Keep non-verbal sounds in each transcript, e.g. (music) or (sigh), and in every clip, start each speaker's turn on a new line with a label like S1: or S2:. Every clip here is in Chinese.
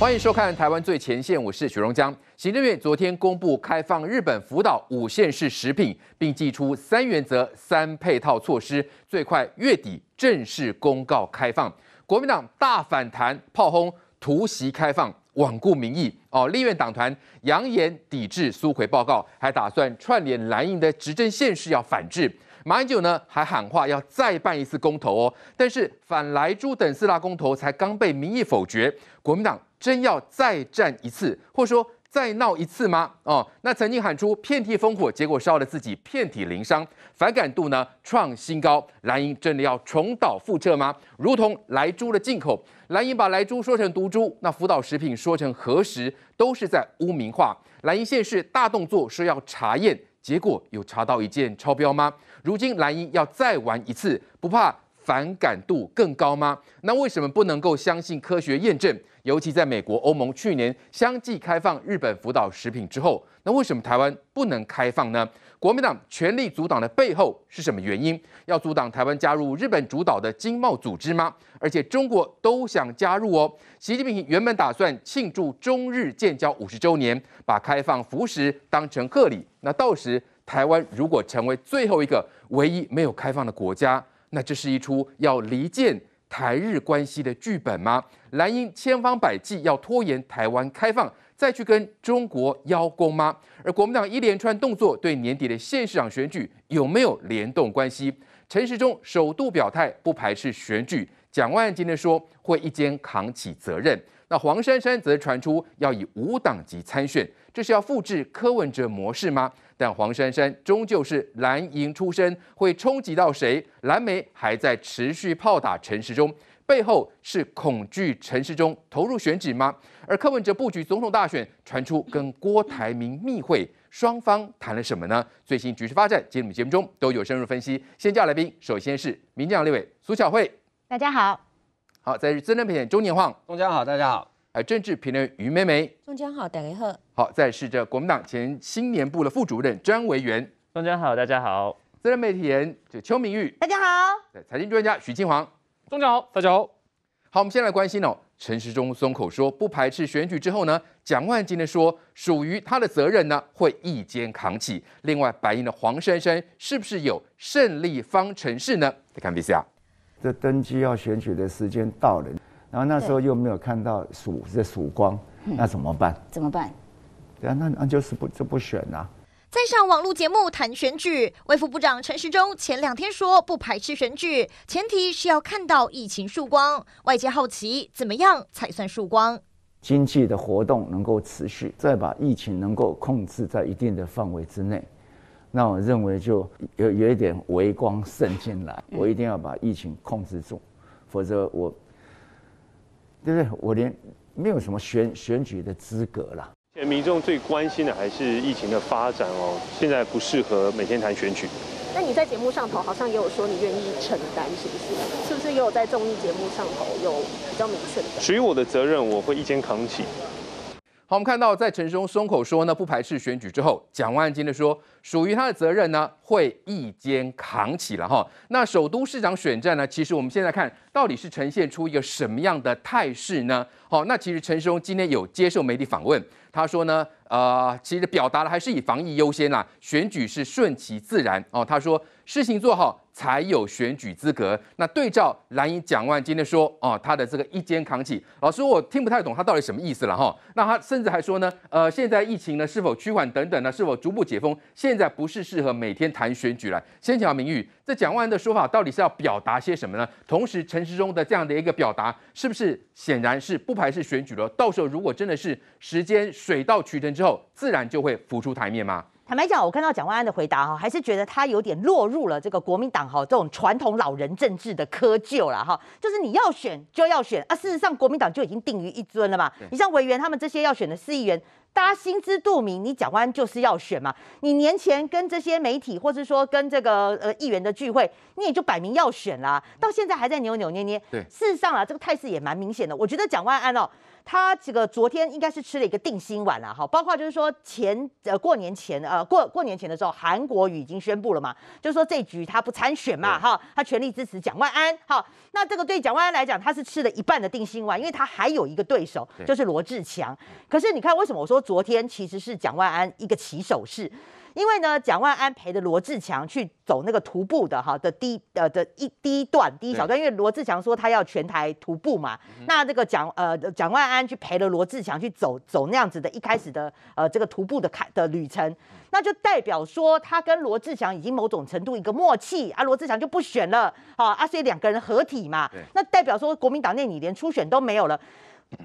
S1: 欢迎收看《台湾最前线》，我是许荣江。行政院昨天公布开放日本福岛五县市食品，并寄出三原则、三配套措施，最快月底正式公告开放。国民党大反弹，炮轰突袭开放，罔顾民意。哦，立院党团扬言抵制苏奎报告，还打算串联蓝营的执政县市要反制。马英九呢，还喊话要再办一次公投哦。但是反莱猪等四大公投才刚被民意否决，国民党。真要再战一次，或说再闹一次吗？哦，那曾经喊出遍地烽火，结果烧了自己遍体鳞伤，反感度呢创新高。蓝鹰真的要重蹈覆辙吗？如同莱猪的进口，蓝鹰把莱猪说成毒猪，那福岛食品说成核食，都是在污名化。蓝鹰现世大动作，说要查验，结果有查到一件超标吗？如今蓝鹰要再玩一次，不怕反感度更高吗？那为什么不能够相信科学验证？尤其在美国、欧盟去年相继开放日本福岛食品之后，那为什么台湾不能开放呢？国民党全力阻挡的背后是什么原因？要阻挡台湾加入日本主导的经贸组织吗？而且中国都想加入哦。习近平原本打算庆祝中日建交五十周年，把开放福食当成贺礼。那到时台湾如果成为最后一个、唯一没有开放的国家，那这是一出要离间。台日关系的剧本吗？蓝英千方百计要拖延台湾开放，再去跟中国邀功吗？而国民党一连串动作对年底的县市长选举有没有联动关系？陈时中首度表态不排斥选举，蒋万安今天说会一肩扛起责任。那黄珊珊则传出要以无党籍参选，这是要复制柯文哲模式吗？但黄珊珊终究是蓝营出身，会冲击到谁？蓝莓还在持续炮打陈时中，背后是恐惧陈时中投入选举吗？而柯文哲布局总统大选，传出跟郭台铭密会，双方谈了什么呢？最新局势发展，节目节目中都有深入分析。先叫来宾，首先是民进党立委苏晓慧，
S2: 大家好。
S1: 好，在是资深媒体人年晃，中江好，大家好。有政治评论于妹妹，
S2: 中江好，大家好。
S1: 好，在是这国民党前青年部的副主任张维元，中江好，大家好。资深媒体人就邱明玉，
S2: 大
S3: 家好。
S1: 对，财经专家许清煌，中江好，大家好。好，我们先来关心哦，陈时中松口说不排斥选举之后呢，蒋万金的说属于他的责任呢会一肩扛起。另外，白银的黄珊珊是不是有胜利方程式呢？再看 B C R。
S4: 这登基要选举的时间到了，然后那时候又没有看到曙这曙光，那怎么办？怎么办？对啊，那那就是不就不选呐？
S2: 在上网络节目谈选举，卫副部长陈时中前两天说不排斥选举，前提是要
S5: 看到疫情曙光。外界好奇，怎么样才算曙光？
S4: 经济的活动能够持续，再把疫情能够控制在一定的范围之内。那我认为就有有一点微光渗进来，我一定要把疫情控制住，否则我，对不对？我连没有什么选选举的资格了。
S6: 现在民众最关心的还是疫情的发展哦，现在不适合每天谈选举。
S2: 那你在节目上头好像也有说你愿意承担，是不是？是不是也有在综艺节目上头有比较明确的？属
S6: 于我的责任，我会一肩扛起。
S1: 好，我们看到在陈世忠松口说呢，不排斥选举之后，蒋万金的说，属于他的责任呢，会一肩扛起了哈。那首都市长选战呢，其实我们现在看到底是呈现出一个什么样的态势呢？好，那其实陈世忠今天有接受媒体访问，他说呢，呃，其实表达了还是以防疫优先啦，选举是顺其自然哦。他说。事情做好才有选举资格。那对照蓝营蒋万今天说哦，他的这个一肩扛起，老师我听不太懂他到底什么意思了哈。那他甚至还说呢，呃，现在疫情呢是否趋缓等等呢，是否逐步解封？现在不是适合每天谈选举了。先讲明玉，这蒋万的说法到底是要表达些什么呢？同时陈时中的这样的一个表达，是不是显然是不排斥选举了？到时候如果真的是时间水到渠成之后，自然就会浮出台面吗？
S5: 坦白讲，我看到蒋万安的回答哈，还是觉得他有点落入了这个国民党哈这种传统老人政治的窠臼了哈。就是你要选就要选啊，事实上国民党就已经定于一尊了嘛。你像委员他们这些要选的市议员，大家心知肚明，你蒋万安就是要选嘛。你年前跟这些媒体或是说跟这个呃议员的聚会，你也就摆明要选啦。到现在还在扭扭捏捏，对，事实上啊，这个态势也蛮明显的。我觉得蒋万安哦。他这个昨天应该是吃了一个定心丸了哈，包括就是说前呃过年前呃过过年前的时候，韩国瑜已经宣布了嘛，就是说这局他不参选嘛哈，他全力支持蒋万安。哈。那这个对蒋万安来讲，他是吃了一半的定心丸，因为他还有一个对手就是罗志强。可是你看为什么我说昨天其实是蒋万安一个起手式。因为呢，蒋万安陪着罗志强去走那个徒步的哈的第呃的一第一段第一小段，因为罗志强说他要全台徒步嘛，那这个蒋呃蒋万安去陪了罗志强去走走那样子的一开始的呃这个徒步的开的旅程，那就代表说他跟罗志强已经某种程度一个默契啊，罗志强就不选了，好啊，所以两个人合体嘛，那代表说国民党内你连初选都没有了。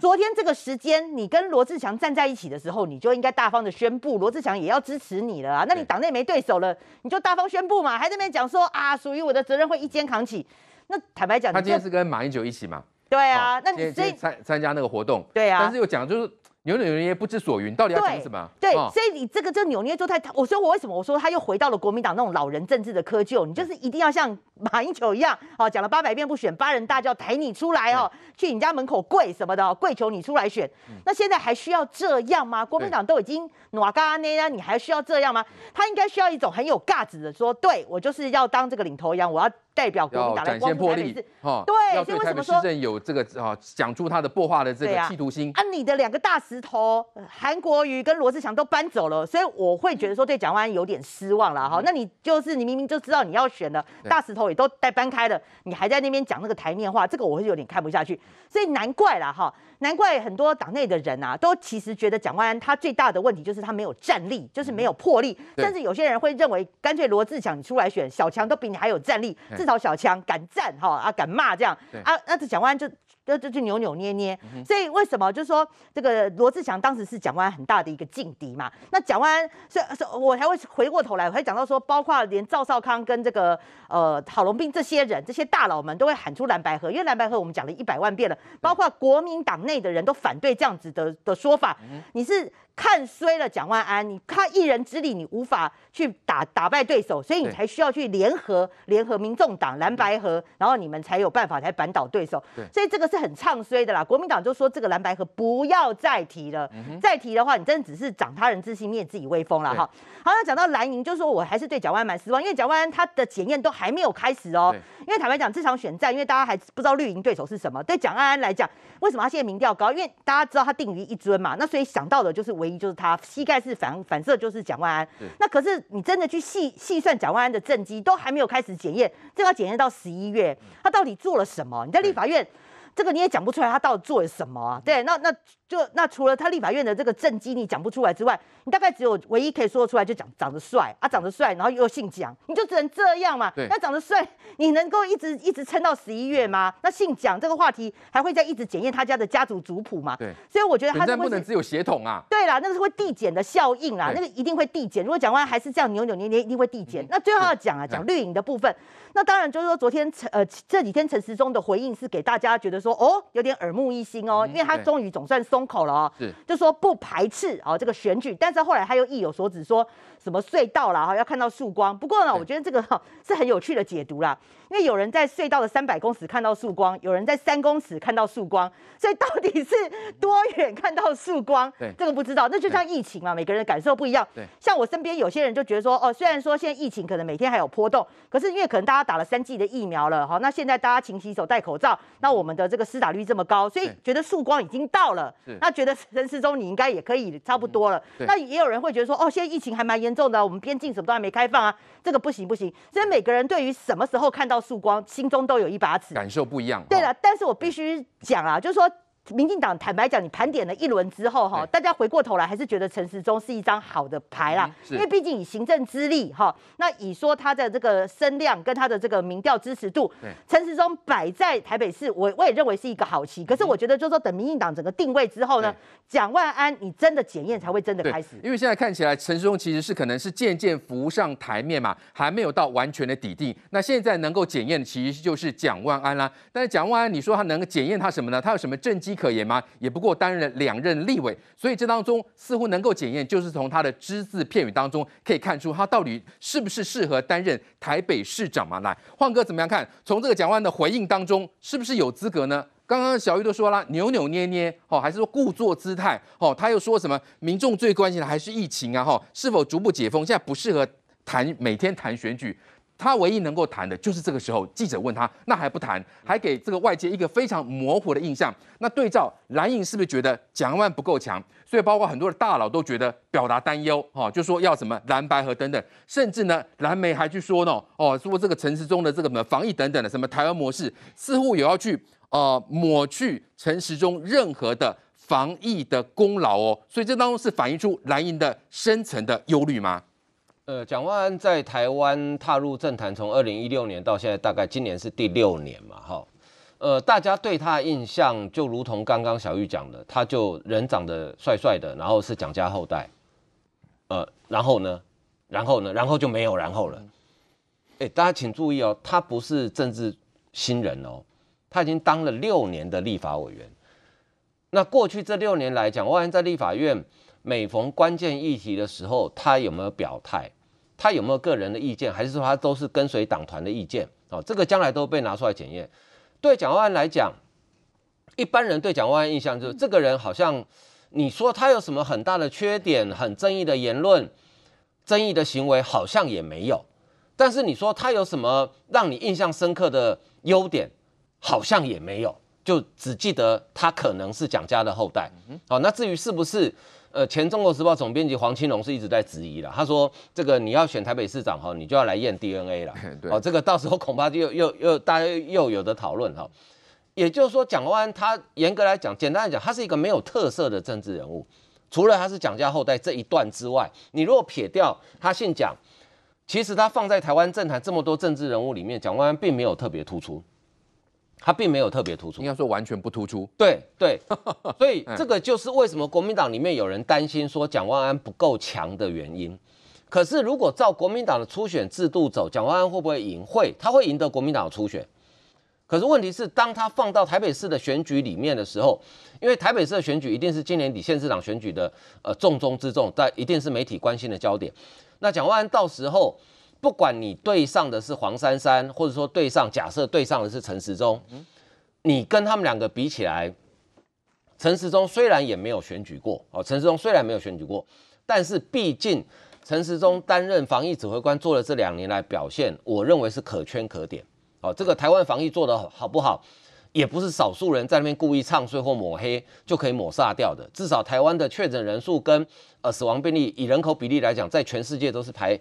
S5: 昨天这个时间，你跟罗志祥站在一起的时候，你就应该大方的宣布罗志祥也要支持你了啊！那你党内没对手了，你就大方宣布嘛，还那边讲说啊，属于我的责任会一肩扛起。那坦白讲，他今天是
S1: 跟马英九一起嘛？
S5: 对啊，那你参
S1: 参加那个活动，对啊，但是又讲就是。扭扭捏捏不知所云，到底要讲什么？对，所
S5: 以你这个这扭捏作态，我说我为什么？我说他又回到了国民党那种老人政治的窠臼，你就是一定要像马英九一样，哦，讲了八百遍不选，八人大叫抬你出来哦，去你家门口跪什么的哦，跪求你出来选。那现在还需要这样吗？国民党都已经瓦嘎那呀，你还需要这样吗？他应该需要一种很有架子的说，对我就是要当这个领头羊，我要。代表国民党来光复台，是哈，对，要对蔡英文施政
S1: 有这个啊，讲出他的破坏的这个企图心。啊，
S5: 你的两个大石头，韩国瑜跟罗志祥都搬走了，所以我会觉得说对蒋万安有点失望了哈。那你就是你明明就知道你要选了，大石头也都带搬开了，你还在那边讲那个台面话，这个我是有点看不下去，所以难怪了哈。难怪很多党内的人啊，都其实觉得蒋万安他最大的问题就是他没有战力，就是没有魄力。但是有些人会认为，干脆罗志祥你出来选，小强都比你还有战力，至少小强敢战哈啊，敢骂这样啊，那这蒋万安就。就就就扭扭捏捏，所以为什么就是说这个罗志祥当时是蒋万很大的一个劲敌嘛？那蒋万，安是所以我才会回过头来，我会讲到说，包括连赵少康跟这个呃郝龙斌这些人，这些大佬们都会喊出蓝白河，因为蓝白河我们讲了一百万遍了，包括国民党内的人都反对这样子的的说法，你是。看衰了蒋万安，你靠一人之力你无法去打打败对手，所以你才需要去联合联合民众党蓝白合，然后你们才有办法才扳倒对手。对，所以这个是很唱衰的啦。国民党就说这个蓝白合不要再提了，再提的话你真的只是长他人志气灭自己威风了哈。好，那讲到蓝营，就说我还是对蒋万安失望，因为蒋万安他的检验都还没有开始哦。因为坦白讲这场选战，因为大家还不知道绿营对手是什么。对蒋万安来讲，为什么他现在民调高？因为大家知道他定于一尊嘛，那所以想到的就是我。唯一就是他膝盖是反反射，就是蒋万安。那可是你真的去细细算蒋万安的政绩，都还没有开始检验，这要检验到十一月，他到底做了什么？你在立法院。这个你也讲不出来，他到底做了什么？对，那那就那除了他立法院的这个政绩你讲不出来之外，你大概只有唯一可以说得出来就讲长得帅啊，长得帅，然后又姓蒋，你就只能这样嘛。那长得帅，你能够一直一直撑到十一月吗？那姓蒋这个话题还会再一直检验他家的家族族谱吗？对，所以我觉得他暂不能只有血统啊。对啦，那个是会递减的效应啦，那个一定会递减。如果蒋万还是这样扭扭捏捏，一定会递减。那最后要讲啊，讲绿营的部分。那当然就是说，昨天陈呃这几天陈时中的回应是给大家觉得说哦有点耳目一新哦，因为他终于总算松口了哦，就说不排斥哦这个选举，但是后来他又意有所指说。什么隧道啦哈，要看到曙光。不过呢，我觉得这个是很有趣的解读啦，因为有人在隧道的三百公尺看到曙光，有人在三公尺看到曙光，所以到底是多远看到曙光？对，这个不知道。那就像疫情嘛，每个人的感受不一样。对，像我身边有些人就觉得说，哦，虽然说现在疫情可能每天还有波动，可是因为可能大家打了三剂的疫苗了哈，那现在大家勤洗手、戴口罩，那我们的这个施打率这么高，所以觉得曙光已经到了。那觉得人生中你应该也可以差不多了。那也有人会觉得说，哦，现在疫情还蛮严。重的，我们边境什么都还没开放啊，这个不行不行。所以每个人对于什么时候看到曙光，心中都有一把尺，感受不一样。对了，但是我必须讲啊，就是说。民进党坦白讲，你盘点了一轮之后哈，大家回过头来还是觉得陈时中是一张好的牌啦。因为毕竟以行政之力哈，那以说他的这个声量跟他的这个民调支持度，陈时中摆在台北市，我我也认为是一个好棋。可是我觉得，就是说等民进党整个定位之后呢，蒋万安你真的检验才会真的开始。
S1: 因为现在看起来，陈时中其实是可能是渐渐浮上台面嘛，还没有到完全的底定。那现在能够检验的，其实就是蒋万安啦。但是蒋万安，你说他能够检验他什么呢？他有什么政绩？可言吗？也不过担任了两任立委，所以这当中似乎能够检验，就是从他的只字片语当中，可以看出他到底是不是适合担任台北市长嘛？来，焕哥怎么样看？从这个蒋万的回应当中，是不是有资格呢？刚刚小玉都说了，扭扭捏捏，哦，还是说故作姿态？哦，他又说什么？民众最关心的还是疫情啊，哈，是否逐步解封？现在不适合谈每天谈选举。他唯一能够谈的就是这个时候，记者问他，那还不谈，还给这个外界一个非常模糊的印象。那对照蓝营是不是觉得蒋万不够强？所以包括很多的大佬都觉得表达担忧，哈，(laughs) 就说要什么蓝白河等等，甚至呢蓝媒还去说呢，哦，说这个城市中的这个什么防疫等等的什么台湾模式，似乎有要去呃抹去城市中任何的防疫的功劳哦。所以这当中是反映出蓝营的深层的忧虑吗？
S4: 呃，蒋万安在台湾踏入政坛，从二零一六年到现在，大概今年是第六年嘛，哈。呃，大家对他的印象就如同刚刚小玉讲的，他就人长得帅帅的，然后是蒋家后代，呃，然后呢，然后呢，然后就没有然后了。哎，大家请注意哦，他不是政治新人哦，他已经当了六年的立法委员。那过去这六年来，蒋万安在立法院每逢关键议题的时候，他有没有表态？他有没有个人的意见，还是说他都是跟随党团的意见？哦，这个将来都被拿出来检验。对蒋万安来讲，一般人对蒋万安印象就是这个人好像你说他有什么很大的缺点、很争议的言论、争议的行为，好像也没有。但是你说他有什么让你印象深刻的优点，好像也没有。就只记得他可能是蒋家的后代。好，那至于是不是？呃，前中国时报总编辑黄青龙是一直在质疑了。他说：“这个你要选台北市长哈，你就要来验 DNA 了。”哦，这个到时候恐怕又又又大家又有的讨论哈。也就是说，蒋万安他严格来讲，简单来讲，他是一个没有特色的政治人物。除了他是蒋家后代这一段之外，你如果撇掉他姓蒋，其实他放在台湾政坛这么多政治人物里面，蒋万安并没有特别突出。他并没有特别突出，应该说完全不突出。对对，(laughs) 所以这个就是为什么国民党里面有人担心说蒋万安不够强的原因。可是如果照国民党的初选制度走，蒋万安会不会赢？会，他会赢得国民党初选。可是问题是，当他放到台北市的选举里面的时候，因为台北市的选举一定是今年底县市长选举的呃重中之重，但一定是媒体关心的焦点。那蒋万安到时候。不管你对上的是黄珊珊，或者说对上假设对上的是陈时中，你跟他们两个比起来，陈时中虽然也没有选举过哦，陈时中虽然没有选举过，但是毕竟陈时中担任防疫指挥官做了这两年来表现，我认为是可圈可点哦。这个台湾防疫做得好不好？也不是少数人在那边故意唱衰或抹黑就可以抹杀掉的。至少台湾的确诊人数跟呃死亡病例以人口比例来讲，在全世界都是排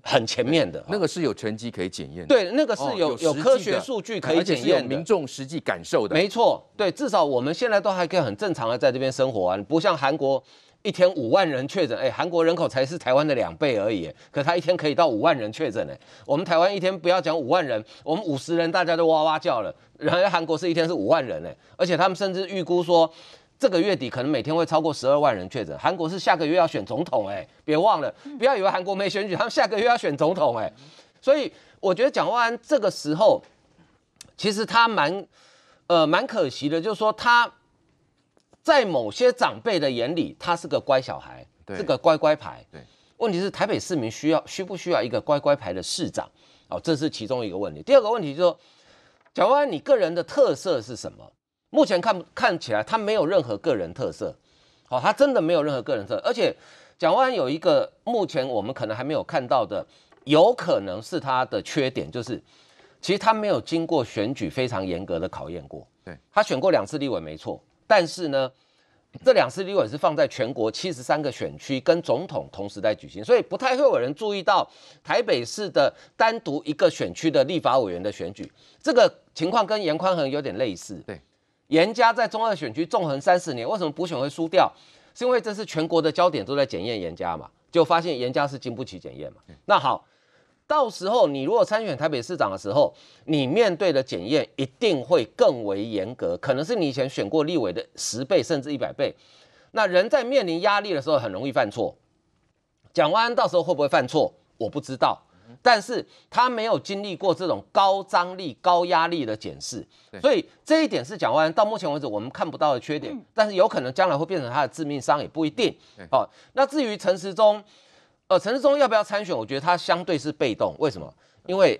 S4: 很前面的，那个是有成绩可以检验对，那个是有有科学数据可以检验，民众实际感受的。没错，对，至少我们现在都还可以很正常的在这边生活啊，不像韩国。一天五万人确诊，哎，韩国人口才是台湾的两倍而已，可他一天可以到五万人确诊，哎，我们台湾一天不要讲五万人，我们五十人大家都哇哇叫了，然后韩国是一天是五万人，哎，而且他们甚至预估说这个月底可能每天会超过十二万人确诊，韩国是下个月要选总统，哎，别忘了，不要以为韩国没选举，他们下个月要选总统，哎，所以我觉得蒋万安这个时候其实他蛮，呃，蛮可惜的，就是说他。在某些长辈的眼里，他是个乖小孩，是个乖乖牌。对，问题是台北市民需要需不需要一个乖乖牌的市长？哦，这是其中一个问题。第二个问题就是说，蒋万你个人的特色是什么？目前看看起来他没有任何个人特色。好，他真的没有任何个人特色。而且，蒋万有一个目前我们可能还没有看到的，有可能是他的缺点，就是其实他没有经过选举非常严格的考验过。对他选过两次立委，没错。但是呢，这两次立委是放在全国七十三个选区跟总统同时在举行，所以不太会有人注意到台北市的单独一个选区的立法委员的选举。这个情况跟严宽恒有点类似。对，严家在中二选区纵横三四年，为什么补选会输掉？是因为这是全国的焦点都在检验严家嘛，就发现严家是经不起检验嘛。那好。到时候你如果参选台北市长的时候，你面对的检验一定会更为严格，可能是你以前选过立委的十倍甚至一百倍。那人在面临压力的时候很容易犯错。蒋万安到时候会不会犯错，我不知道，但是他没有经历过这种高张力、高压力的检视，所以这一点是蒋万安到目前为止我们看不到的缺点，但是有可能将来会变成他的致命伤也不一定。哦，那至于陈时中。呃，陈世忠要不要参选？我觉得他相对是被动，为什么？因为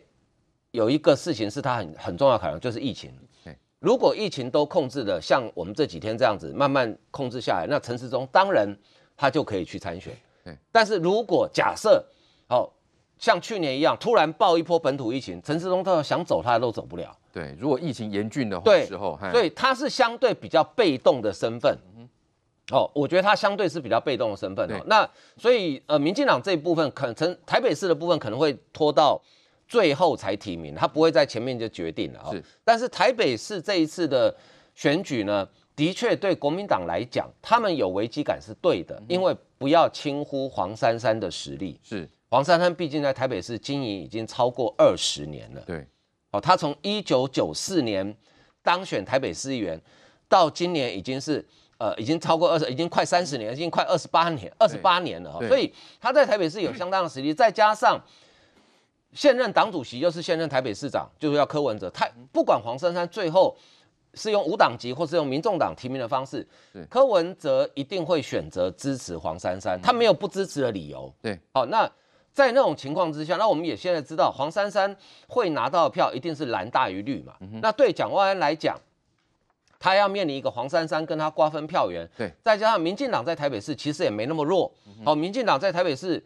S4: 有一个事情是他很很重要考量，就是疫情。对，如果疫情都控制了，像我们这几天这样子慢慢控制下来，那陈世忠当然他就可以去参选。对，但是如果假设哦像去年一样突然爆一波本土疫情，陈世忠他想走他都走不了。对，如果疫情严峻的话，对，时候所以他是相对比较被动的身份。哦，我觉得他相对是比较被动的身份。哦。那所以呃，民进党这一部分，可能台北市的部分可能会拖到最后才提名，他不会在前面就决定了啊。是。但是台北市这一次的选举呢，的确对国民党来讲，他们有危机感是对的，因为不要轻忽黄珊珊的实力。是。黄珊珊毕竟在台北市经营已经超过二十年了。对。哦，他从一九九四年当选台北市议员，到今年已经是。呃，已经超过二十，已经快三十年，已经快二十八年，二十八年了。所以他在台北市有相当的实力，再加上现任党主席又是现任台北市长，就是要柯文哲。他不管黄珊珊最后是用无党籍或是用民众党提名的方式，柯文哲一定会选择支持黄珊珊，他没有不支持的理由。对。好，那在那种情况之下，那我们也现在知道黄珊珊会拿到的票一定是蓝大于绿嘛？那对蒋万安来讲。他要面临一个黄珊珊跟他瓜分票源，对，再加上民进党在台北市其实也没那么弱，好，民进党在台北市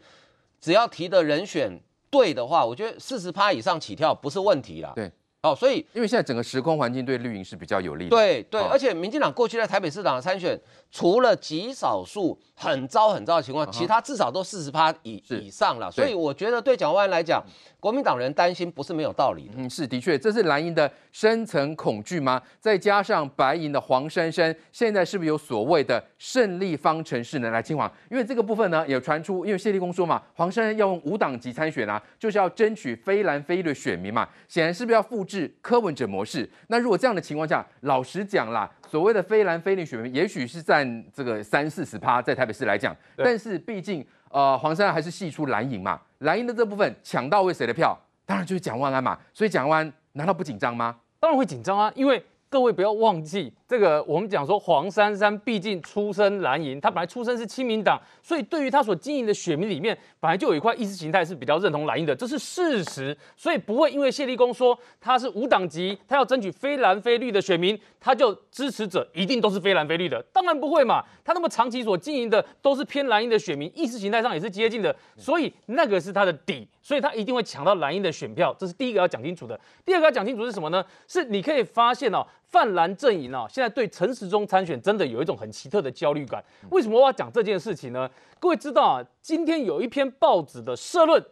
S4: 只要提的人选对的话，我觉得四十趴以上起跳不是问题了，对。哦，所以因为现在整个时空环境对绿营是比较有利，对对，而且民进党过去在台北市长的参选，除了极少数很糟很糟的情况，其他至少都四十趴以以上了。所以我觉得对蒋万来讲，国民党人担心不是没有道理的。嗯，是的确，这是蓝营的深层恐惧吗？
S1: 再加上白银的黄珊珊，现在是不是有所谓的胜利方程式呢？来清华，因为这个部分呢，也传出因为谢立功说嘛，黄珊珊要用无党籍参选啊，就是要争取非蓝非绿的选民嘛，显然是不是要复制？是柯文哲模式。那如果这样的情况下，老实讲啦，所谓的非蓝非绿选民，也许是占这个三四十趴，在台北市来讲。但是毕竟，呃，黄山还是系出蓝营嘛，蓝营的这部分抢到
S7: 位谁的票，当然就是蒋万安嘛。所以蒋万安难道不紧张吗？当然会紧张啊，因为各位不要忘记。这个我们讲说，黄珊珊毕竟出身蓝营，她本来出身是亲民党，所以对于她所经营的选民里面，本来就有一块意识形态是比较认同蓝营的，这是事实。所以不会因为谢立功说他是无党籍，他要争取非蓝非绿的选民，他就支持者一定都是非蓝非绿的，当然不会嘛。他那么长期所经营的都是偏蓝营的选民，意识形态上也是接近的，所以那个是他的底，所以他一定会抢到蓝营的选票，这是第一个要讲清楚的。第二个要讲清楚是什么呢？是你可以发现哦。泛蓝阵营啊，现在对陈时中参选真的有一种很奇特的焦虑感。为什么我要讲这件事情呢？各位知道啊，今天有一篇报纸的社论，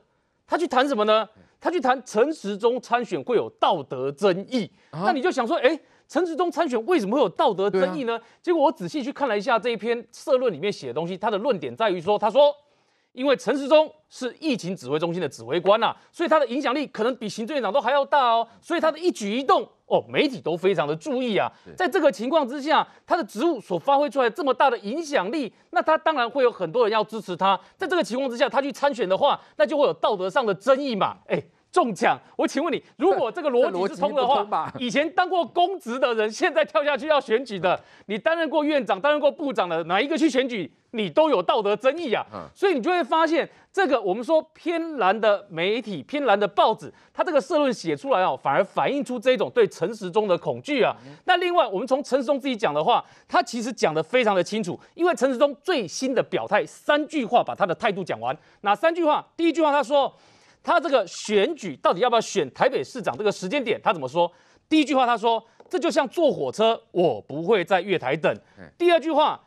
S7: 他去谈什么呢？他去谈陈时中参选会有道德争议。那你就想说，哎，陈时中参选为什么会有道德争议呢？结果我仔细去看了一下这一篇社论里面写的东西，他的论点在于说，他说。因为陈时中是疫情指挥中心的指挥官呐，所以他的影响力可能比行政院长都还要大哦。所以他的一举一动哦，媒体都非常的注意啊。在这个情况之下，他的职务所发挥出来这么大的影响力，那他当然会有很多人要支持他。在这个情况之下，他去参选的话，那就会有道德上的争议嘛。哎。中奖，我请问你，如果这个逻辑是通的话，(laughs) 以前当过公职的人，现在跳下去要选举的，你担任过院长、担任过部长的，哪一个去选举，你都有道德争议啊。所以你就会发现，这个我们说偏蓝的媒体、偏蓝的报纸，它这个社论写出来哦，反而反映出这一种对陈时中的恐惧啊。那另外，我们从陈时中自己讲的话，他其实讲的非常的清楚，因为陈时中最新的表态，三句话把他的态度讲完。哪三句话？第一句话他说。他这个选举到底要不要选台北市长这个时间点？他怎么说？第一句话，他说这就像坐火车，我不会在月台等。第二句话，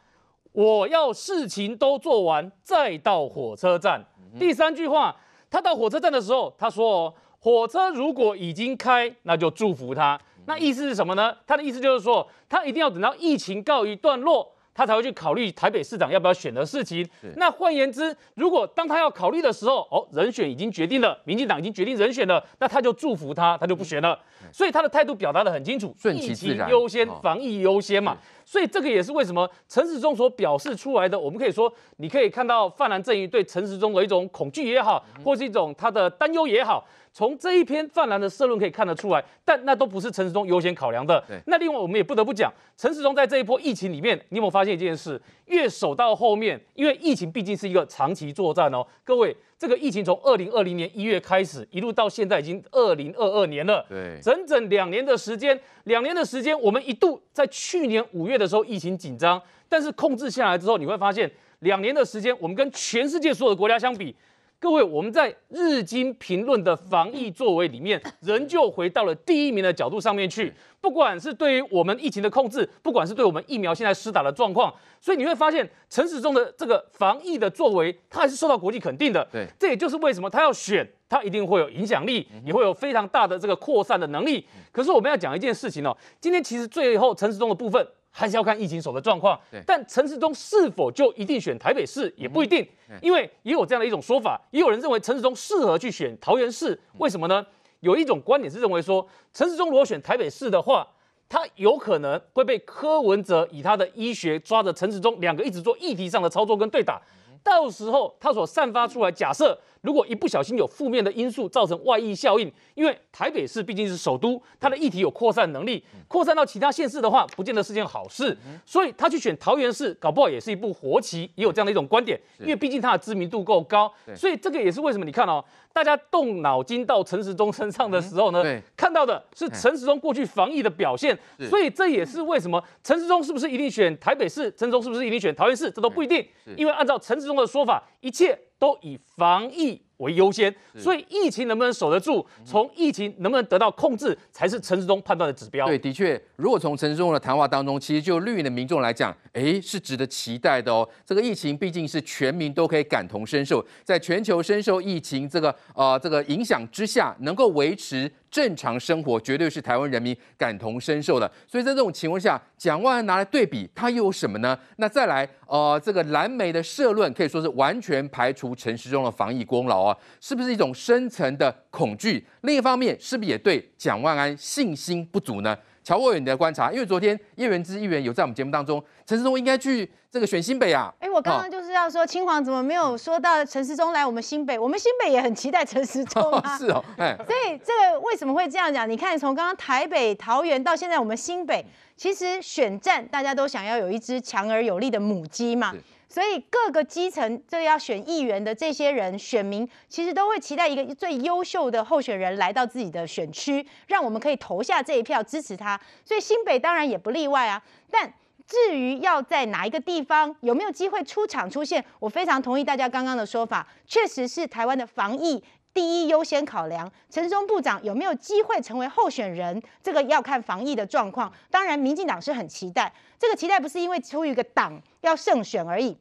S7: 我要事情都做完再到火车站。第三句话，他到火车站的时候，他说火车如果已经开，那就祝福他。那意思是什么呢？他的意思就是说，他一定要等到疫情告一段落。他才会去考虑台北市长要不要选的事情。那换言之，如果当他要考虑的时候，哦，人选已经决定了，民进党已经决定人选了，那他就祝福他，他就不选了。所以他的态度表达的很清楚，顺其自然优先，防疫优先嘛。所以这个也是为什么陈时中所表示出来的，我们可以说，你可以看到泛蓝阵营对陈时中的一种恐惧也好，或是一种他的担忧也好，从这一篇泛蓝的社论可以看得出来。但那都不是陈时中优先考量的。那另外我们也不得不讲，陈时中在这一波疫情里面，你有发现一件事，越守到后面，因为疫情毕竟是一个长期作战哦，各位。这个疫情从二零二零年一月开始，一路到现在已经二零二二年了，对，整整两年的时间。两年的时间，我们一度在去年五月的时候疫情紧张，但是控制下来之后，你会发现，两年的时间，我们跟全世界所有的国家相比。各位，我们在《日经评论》的防疫作为里面，仍旧回到了第一名的角度上面去。不管是对于我们疫情的控制，不管是对我们疫苗现在施打的状况，所以你会发现陈时中的这个防疫的作为，他还是受到国际肯定的。对，这也就是为什么他要选，他一定会有影响力，也会有非常大的这个扩散的能力。可是我们要讲一件事情哦，今天其实最后陈时中的部分。还是要看疫情所的状况，但陈时中是否就一定选台北市也不一定，因为也有这样的一种说法，也有人认为陈时中适合去选桃园市，为什么呢？有一种观点是认为说，陈时中果选台北市的话，他有可能会被柯文哲以他的医学抓着陈时中两个一直做议题上的操作跟对打，到时候他所散发出来假设。如果一不小心有负面的因素造成外溢效应，因为台北市毕竟是首都，它的议题有扩散能力，扩散到其他县市的话，不见得是件好事。所以他去选桃园市，搞不好也是一部活棋，也有这样的一种观点。因为毕竟他的知名度够高，所以这个也是为什么你看哦，大家动脑筋到陈时中身上的时候呢，看到的是陈时中过去防疫的表现，所以这也是为什么陈时中是不是一定选台北市？陈时中是不是一定选桃园市？这都不一定，因为按照陈时中的说法，一切。都以防疫。为优先，所以疫情能不能守得住，从疫情能不能得到控制，才是陈时中判断的指标。对，的确，如
S1: 果从陈时中的谈话当中，其实就绿营的民众来讲，哎，是值得期待的哦。这个疫情毕竟是全民都可以感同身受，在全球深受疫情这个呃这个影响之下，能够维持正常生活，绝对是台湾人民感同身受的。所以在这种情况下，蒋万安拿来对比，他又什么呢？那再来呃这个蓝莓的社论，可以说是完全排除陈时中的防疫功劳。是不是一种深层的恐惧？另一方面，是不是也对蒋万安信心不足呢？乔沃远的观察，因为昨天叶元之议员有在我们节目当中，陈世忠应该去这个选新北啊？哎，我刚刚
S3: 就是要说，青黄怎么没有说到陈世忠来？我们新北，我们新北也很期待陈忠啊。(laughs) 是哦，哎，所以这个为什么会这样讲？你看，从刚刚台北、桃园到现在，我们新北，其实选战大家都想要有一只强而有力的母鸡嘛。所以各个基层这要选议员的这些人选民，其实都会期待一个最优秀的候选人来到自己的选区，让我们可以投下这一票支持他。所以新北当然也不例外啊。但至于要在哪一个地方有没有机会出场出现，我非常同意大家刚刚的说法，确实是台湾的防疫第一优先考量。陈松部长有没有机会成为候选人，这个要看防疫的状况。当然，民进党是很期待。这个期待不是因为出于一个党要胜选而已，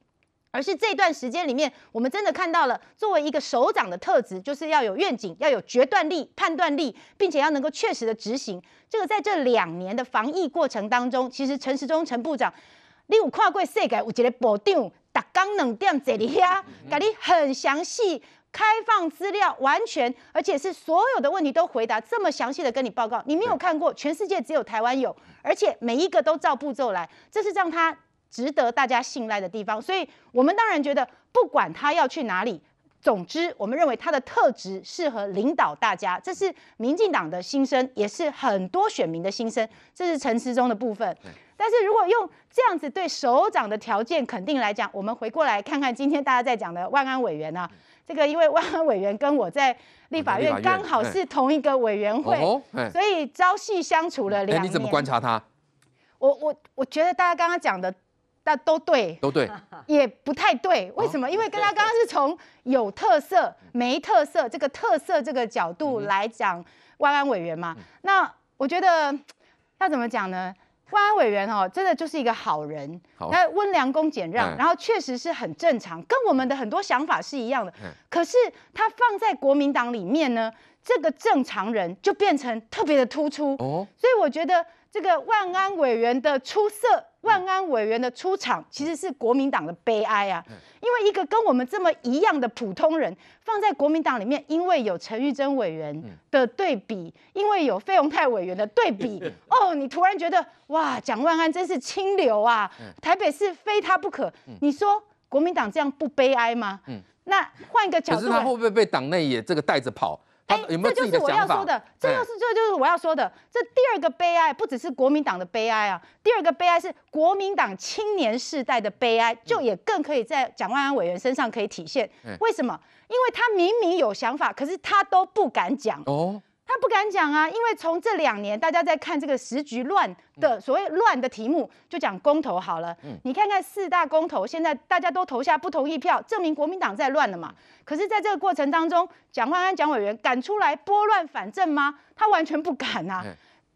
S3: 而是这段时间里面，我们真的看到了作为一个首长的特质，就是要有愿景，要有决断力、判断力，并且要能够确实的执行。这个在这两年的防疫过程当中，其实陈时中陈部长，你有跨过世界有一个部长达刚两点坐在遐，跟你很详细。开放资料完全，而且是所有的问题都回答这么详细的跟你报告，你没有看过，全世界只有台湾有，而且每一个都照步骤来，这是让他值得大家信赖的地方。所以，我们当然觉得不管他要去哪里，总之，我们认为他的特质适合领导大家，这是民进党的心声，也是很多选民的心声，这是陈时中的部分。但是如果用这样子对手长的条件肯定来讲，我们回过来看看今天大家在讲的万安委员呢？这个因为外安委员跟我在立法院刚好是同一个委员会，所以朝夕相处了两。年。你怎么观察他？我我我觉得大家刚刚讲的，那都对，都对，也不太对。为什么？因为跟他刚刚是从有特色没特色这个特色这个角度来讲外安委员嘛。那我觉得他怎么讲呢？万安委员哦，真的就是一个好人，他温良恭俭让，然后确实是很正常，跟我们的很多想法是一样的。可是他放在国民党里面呢，这个正常人就变成特别的突出。哦，所以我觉得。这个万安委员的出色，万安委员的出场其实是国民党的悲哀啊！因为一个跟我们这么一样的普通人，放在国民党里面，因为有陈玉珍委员的对比，因为有费鸿泰委员的对比，(laughs) 哦，你突然觉得哇，蒋万安真是清流啊！台北是非他不可。你说国民党这样不悲哀吗？那换一个角度，可是他会不
S1: 会被党内也这个带着跑？哎，这就是我要说的，这就是
S3: 这就是我要说的，这第二个悲哀不只是国民党的悲哀啊，第二个悲哀是国民党青年世代的悲哀，就也更可以在蒋万安委员身上可以体现。为什么？因为他明明有想法，可是他都不敢讲。他不敢讲啊，因为从这两年大家在看这个时局乱的所谓乱的题目，就讲公投好了。你看看四大公投，现在大家都投下不同意票，证明国民党在乱了嘛。可是，在这个过程当中，蒋万安蒋委员敢出来拨乱反正吗？他完全不敢啊。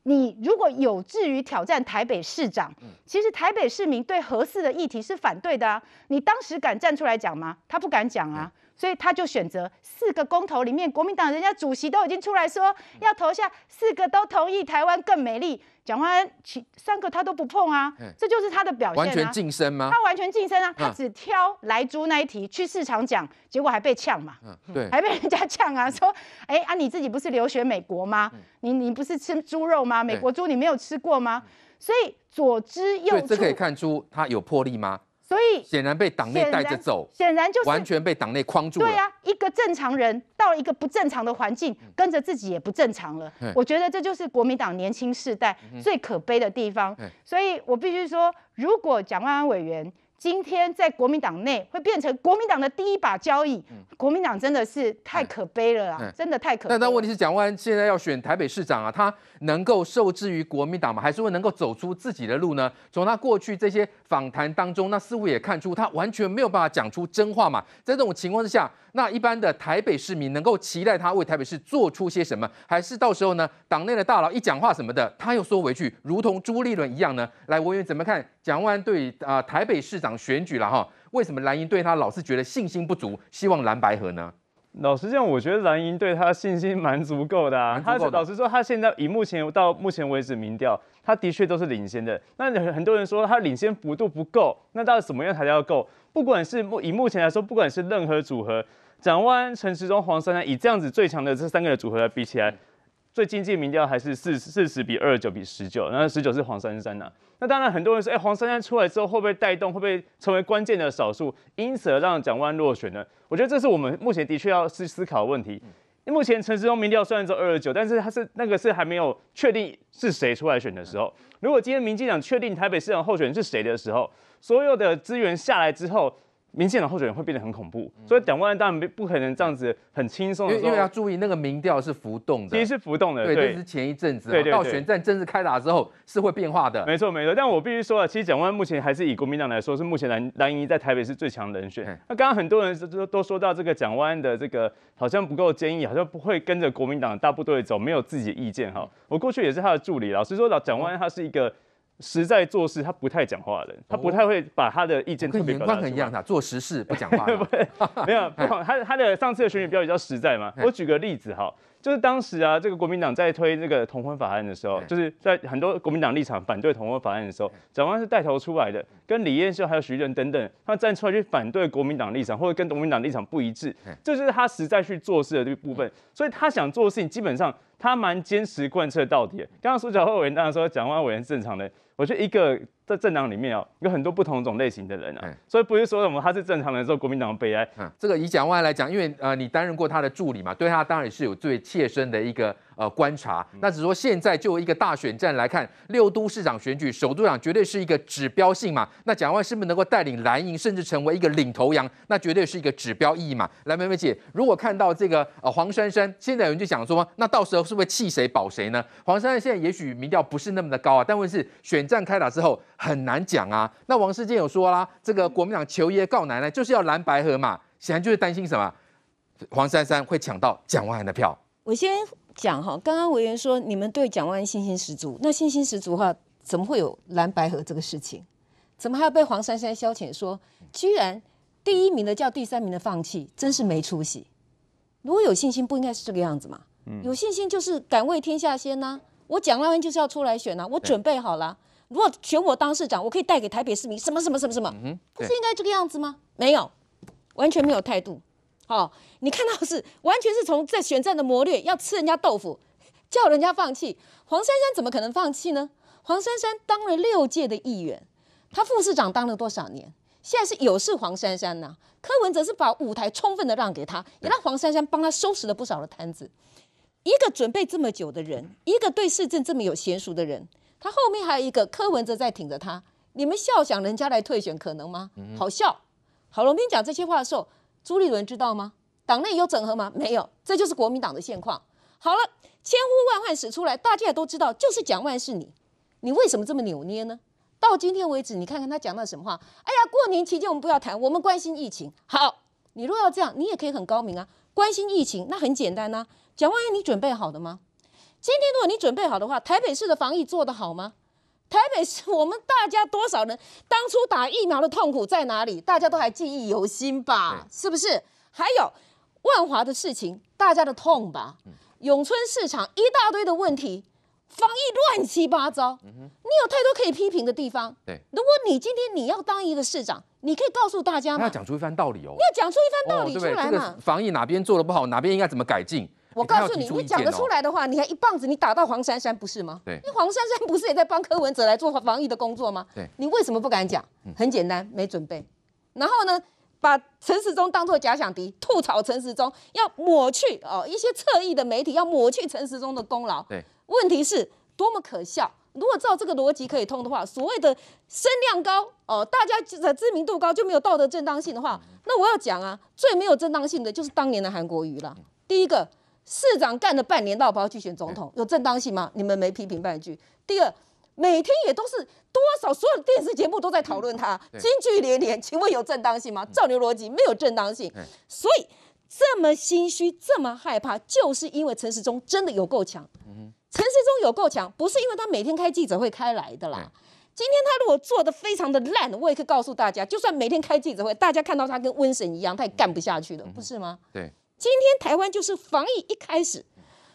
S3: 你如果有志于挑战台北市长，其实台北市民对合适的议题是反对的啊。你当时敢站出来讲吗？他不敢讲啊。所以他就选择四个公投里面，国民党人家主席都已经出来说要投下，四个都同意台湾更美丽，蒋万安其三个他都不碰啊，这就是他的表现。完全晋升吗？他完全晋升啊，他只挑来猪那一题去市场讲，结果还被呛嘛，
S4: 嗯，对，还被
S3: 人家呛啊，说，哎啊，你自己不是留学美国吗？你你不是吃猪肉吗？美国猪你没有吃过吗？所以左支右，这可以看
S1: 出他有魄力吗？所以显然被党内带着走，显然就是完全被党内框住了。对啊，
S3: 一个正常人到一个不正常的环境，跟着自己也不正常了。我觉得这就是国民党年轻世代最可悲的地方。所以我必须说，如果蒋万安委员。今天在国民党内会变成国民党的第一把交椅，国民党真的是太可悲了啊！真的太可悲。那但问题是，
S1: 蒋万现在要选台北市长啊，他能够受制于国民党吗？还是会能够走出自己的路呢？从他过去这些访谈当中，那似乎也看出他完全没有办法讲出真话嘛。在这种情况之下，那一般的台北市民能够期待他为台北市做出些什么？还是到时候呢，党内的大佬一讲话什么的，他又缩回去，如同朱立伦一样呢？来，文员怎么看蒋万对啊台北市长？选举了哈，为什么蓝营对他老是觉得信心不足？希望蓝白合呢？老实讲，我觉得蓝营对他信心
S6: 蛮足够的。啊。他老实说，他现在以目前到目前为止民调，他的确都是领先的。那很多人说他领先幅度不够，那到底什么样才叫够？不管是目以目前来说，不管是任何组合，蒋万安、陈时中、黄珊娜，以这样子最强的这三个人组合来比起来。最经济民调还是四四十比二十九比十九，然十九是黄珊珊呐。那当然很多人说，哎，黄珊珊出来之后会不会带动，会不会成为关键的少数，因此让蒋万落选呢？我觉得这是我们目前的确要思思考问题。目前陈时中民调虽然有二十九，但是他是那个是还没有确定是谁出来选的时候。如果今天民进党确定台北市长候选人是谁的时候，所有的资源下来之后。民进党候选人会变得很恐怖，所以蒋万安当然不不可能这样子很轻松。因为要注意，那个民调是浮动的，其实是浮动的，对，这是前一阵子。對到选战正式开打之后是会变化的。没错，没错。但我必须说啊，其实蒋万安目前还是以国民党来说，是目前蓝蓝营在台北是最强人选。那刚刚很多人都都说到这个蒋万安的这个好像不够坚毅，好像不会跟着国民党大部队走，没有自己的意见哈。我过去也是他的助理，老实说，蒋万安他是一个。实在做事，他不太讲话的，他不太会把他的意见特别表跟很一
S1: 样，他做实事不讲话，
S6: 对 (laughs) 不对？没有，他他的上次的选举比语叫实在嘛。(laughs) 我举个例子哈，就是当时啊，这个国民党在推这个同婚法案的时候，就是在很多国民党立场反对同婚法案的时候，蒋万是带头出来的，跟李彦秀还有徐正等等，他站出来去反对国民党立场，或者跟国民党立场不一致，这就是他实在去做事的这部分。所以他想做的事情，基本上他蛮坚持贯彻到底的。刚刚说蒋万委员当然候，蒋万委员是正常的。我觉得一个在政党里面啊，有很多不同种类型的人啊，所以不是说什么他是正常人，
S1: 说国民党悲哀。这个以讲外来讲，因为呃，你担任过他的助理嘛，对他当然是有最切身的一个。呃，观察，那只是说现在就一个大选战来看，六都市长选举，首都长绝对是一个指标性嘛。那蒋万是不是能够带领蓝营，甚至成为一个领头羊，那绝对是一个指标意义嘛。来，妹妹姐，如果看到这个呃黄珊珊，现在有人就想说，那到时候是不是弃谁保谁呢？黄珊珊现在也许民调不是那么的高啊，但问是选战开打之后很难讲啊。那王世坚有说啦，这个国民党求爷爷告奶奶就是要蓝白合嘛，显然就是担心什么黄珊珊会抢到蒋万安的票。
S2: 我先。讲哈，刚刚委员说你们对蒋万信心十足，那信心十足的话，怎么会有蓝白河这个事情？怎么还要被黄珊珊消遣说，居然第一名的叫第三名的放弃，真是没出息。如果有信心，不应该是这个样子吗？有信心就是敢为天下先呐。我蒋万安就是要出来选呐，我准备好了。如果选我当市长，我可以带给台北市民什么什么什么什么，不是应该这个样子吗？没有，完全没有态度。哦，你看到是完全是从在选战的谋略，要吃人家豆腐，叫人家放弃。黄珊珊怎么可能放弃呢？黄珊珊当了六届的议员，他副市长当了多少年？现在是有事黄珊珊呐。柯文哲是把舞台充分的让给他，也让黄珊珊帮他收拾了不少的摊子。一个准备这么久的人，一个对市政这么有娴熟的人，他后面还有一个柯文哲在挺着他。你们笑想人家来退选可能吗？好笑。郝龙斌讲这些话的时候。朱立伦知道吗？党内有整合吗？没有，这就是国民党的现况。好了，千呼万唤始出来，大家也都知道，就是蒋万是你，你为什么这么扭捏呢？到今天为止，你看看他讲了什么话？哎呀，过年期间我们不要谈，我们关心疫情。好，你若要这样，你也可以很高明啊，关心疫情那很简单呐。蒋万你准备好的吗？今天如果你准备好的话，台北市的防疫做得好吗？台北是我们大家多少人当初打疫苗的痛苦在哪里？大家都还记忆犹新吧？是不是？还有万华的事情，大家的痛吧？永春市场一大堆的问题，防疫乱七八糟。嗯你有太多可以批评的地方。对，如果你今天你要当一个市长，你可以告诉大家吗？要讲
S1: 出一番道理哦！要
S2: 讲出一番道理出来嘛？
S1: 防疫哪边做的不好，哪边应该怎么改进？
S2: 我告诉你，你讲得出来的话，你还一棒子你打到黄珊珊不是吗？对，黄珊珊不是也在帮柯文哲来做防疫的工作吗？对，你为什么不敢讲？很简单，没准备。然后呢，把陈时中当做假想敌，吐槽陈时中，要抹去哦一些侧翼的媒体，要抹去陈时中的功劳。对，问题是多么可笑！如果照这个逻辑可以通的话，所谓的声量高哦，大家的知名度高就没有道德正当性的话，那我要讲啊，最没有正当性的就是当年的韩国瑜了。第一个。市长干了半年，那我要去选总统，有正当性吗？你们没批评半句。第二，每天也都是多少，所有电视节目都在讨论他，金句连连，请问有正当性吗？照牛逻辑，没有正当性。所以这么心虚，这么害怕，就是因为陈时中真的有够强。陈时中有够强，不是因为他每天开记者会开来的啦。今天他如果做的非常的烂，我也可以告诉大家，就算每天开记者会，大家看到他跟瘟神一样，他也干不下去了，不是吗？对。今天台湾就是防疫一开始，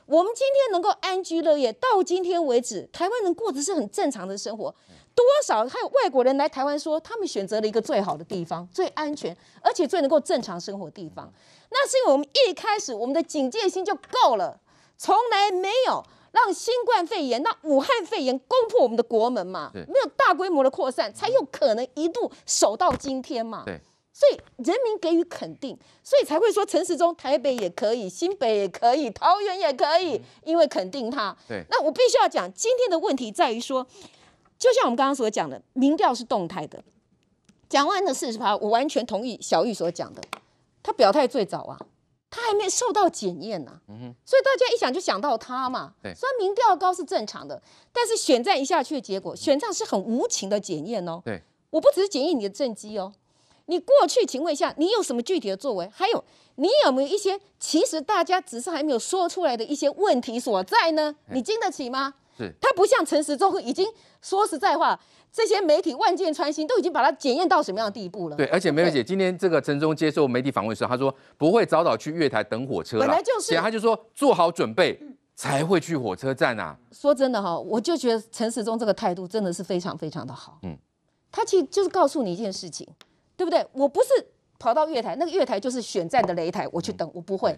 S2: 我们今天能够安居乐业，到今天为止，台湾人过的是很正常的生活。多少还有外国人来台湾说，他们选择了一个最好的地方，最安全，而且最能够正常生活的地方。那是因为我们一开始我们的警戒心就够了，从来没有让新冠肺炎、让武汉肺炎攻破我们的国门嘛？没有大规模的扩散，才有可能一度守到今天嘛？对。所以人民给予肯定，所以才会说陈时中台北也可以，新北也可以，桃园也可以，因为肯定他。对，那我必须要讲，今天的问题在于说，就像我们刚刚所讲的，民调是动态的。蒋万的四十趴，我完全同意小玉所讲的，他表态最早啊，他还没受到检验呐。嗯所以大家一想就想到他嘛。对。虽然民调高是正常的，但是选战一下去的结果，选战是很无情的检验哦。对。我不只是检验你的政绩哦。你过去，请问一下，你有什么具体的作为？还有，你有没有一些其实大家只是还没有说出来的一些问题所在呢？你经得起吗？是，他不像陈时中，已经说实在话，这些媒体万箭穿心，都已经把它检验到什么样的地步了？对，而且梅
S1: 姐，今天这个陈忠接受媒体访问的时候，他说不会早早去月台等火车了，本来就是，他就说做好准备才会去火车站啊。
S2: 说真的哈，我就觉得陈时中这个态度真的是非常非常的好。嗯，他其实就是告诉你一件事情。对不对？我不是跑到月台，那个月台就是选战的擂台，我去等，我不会，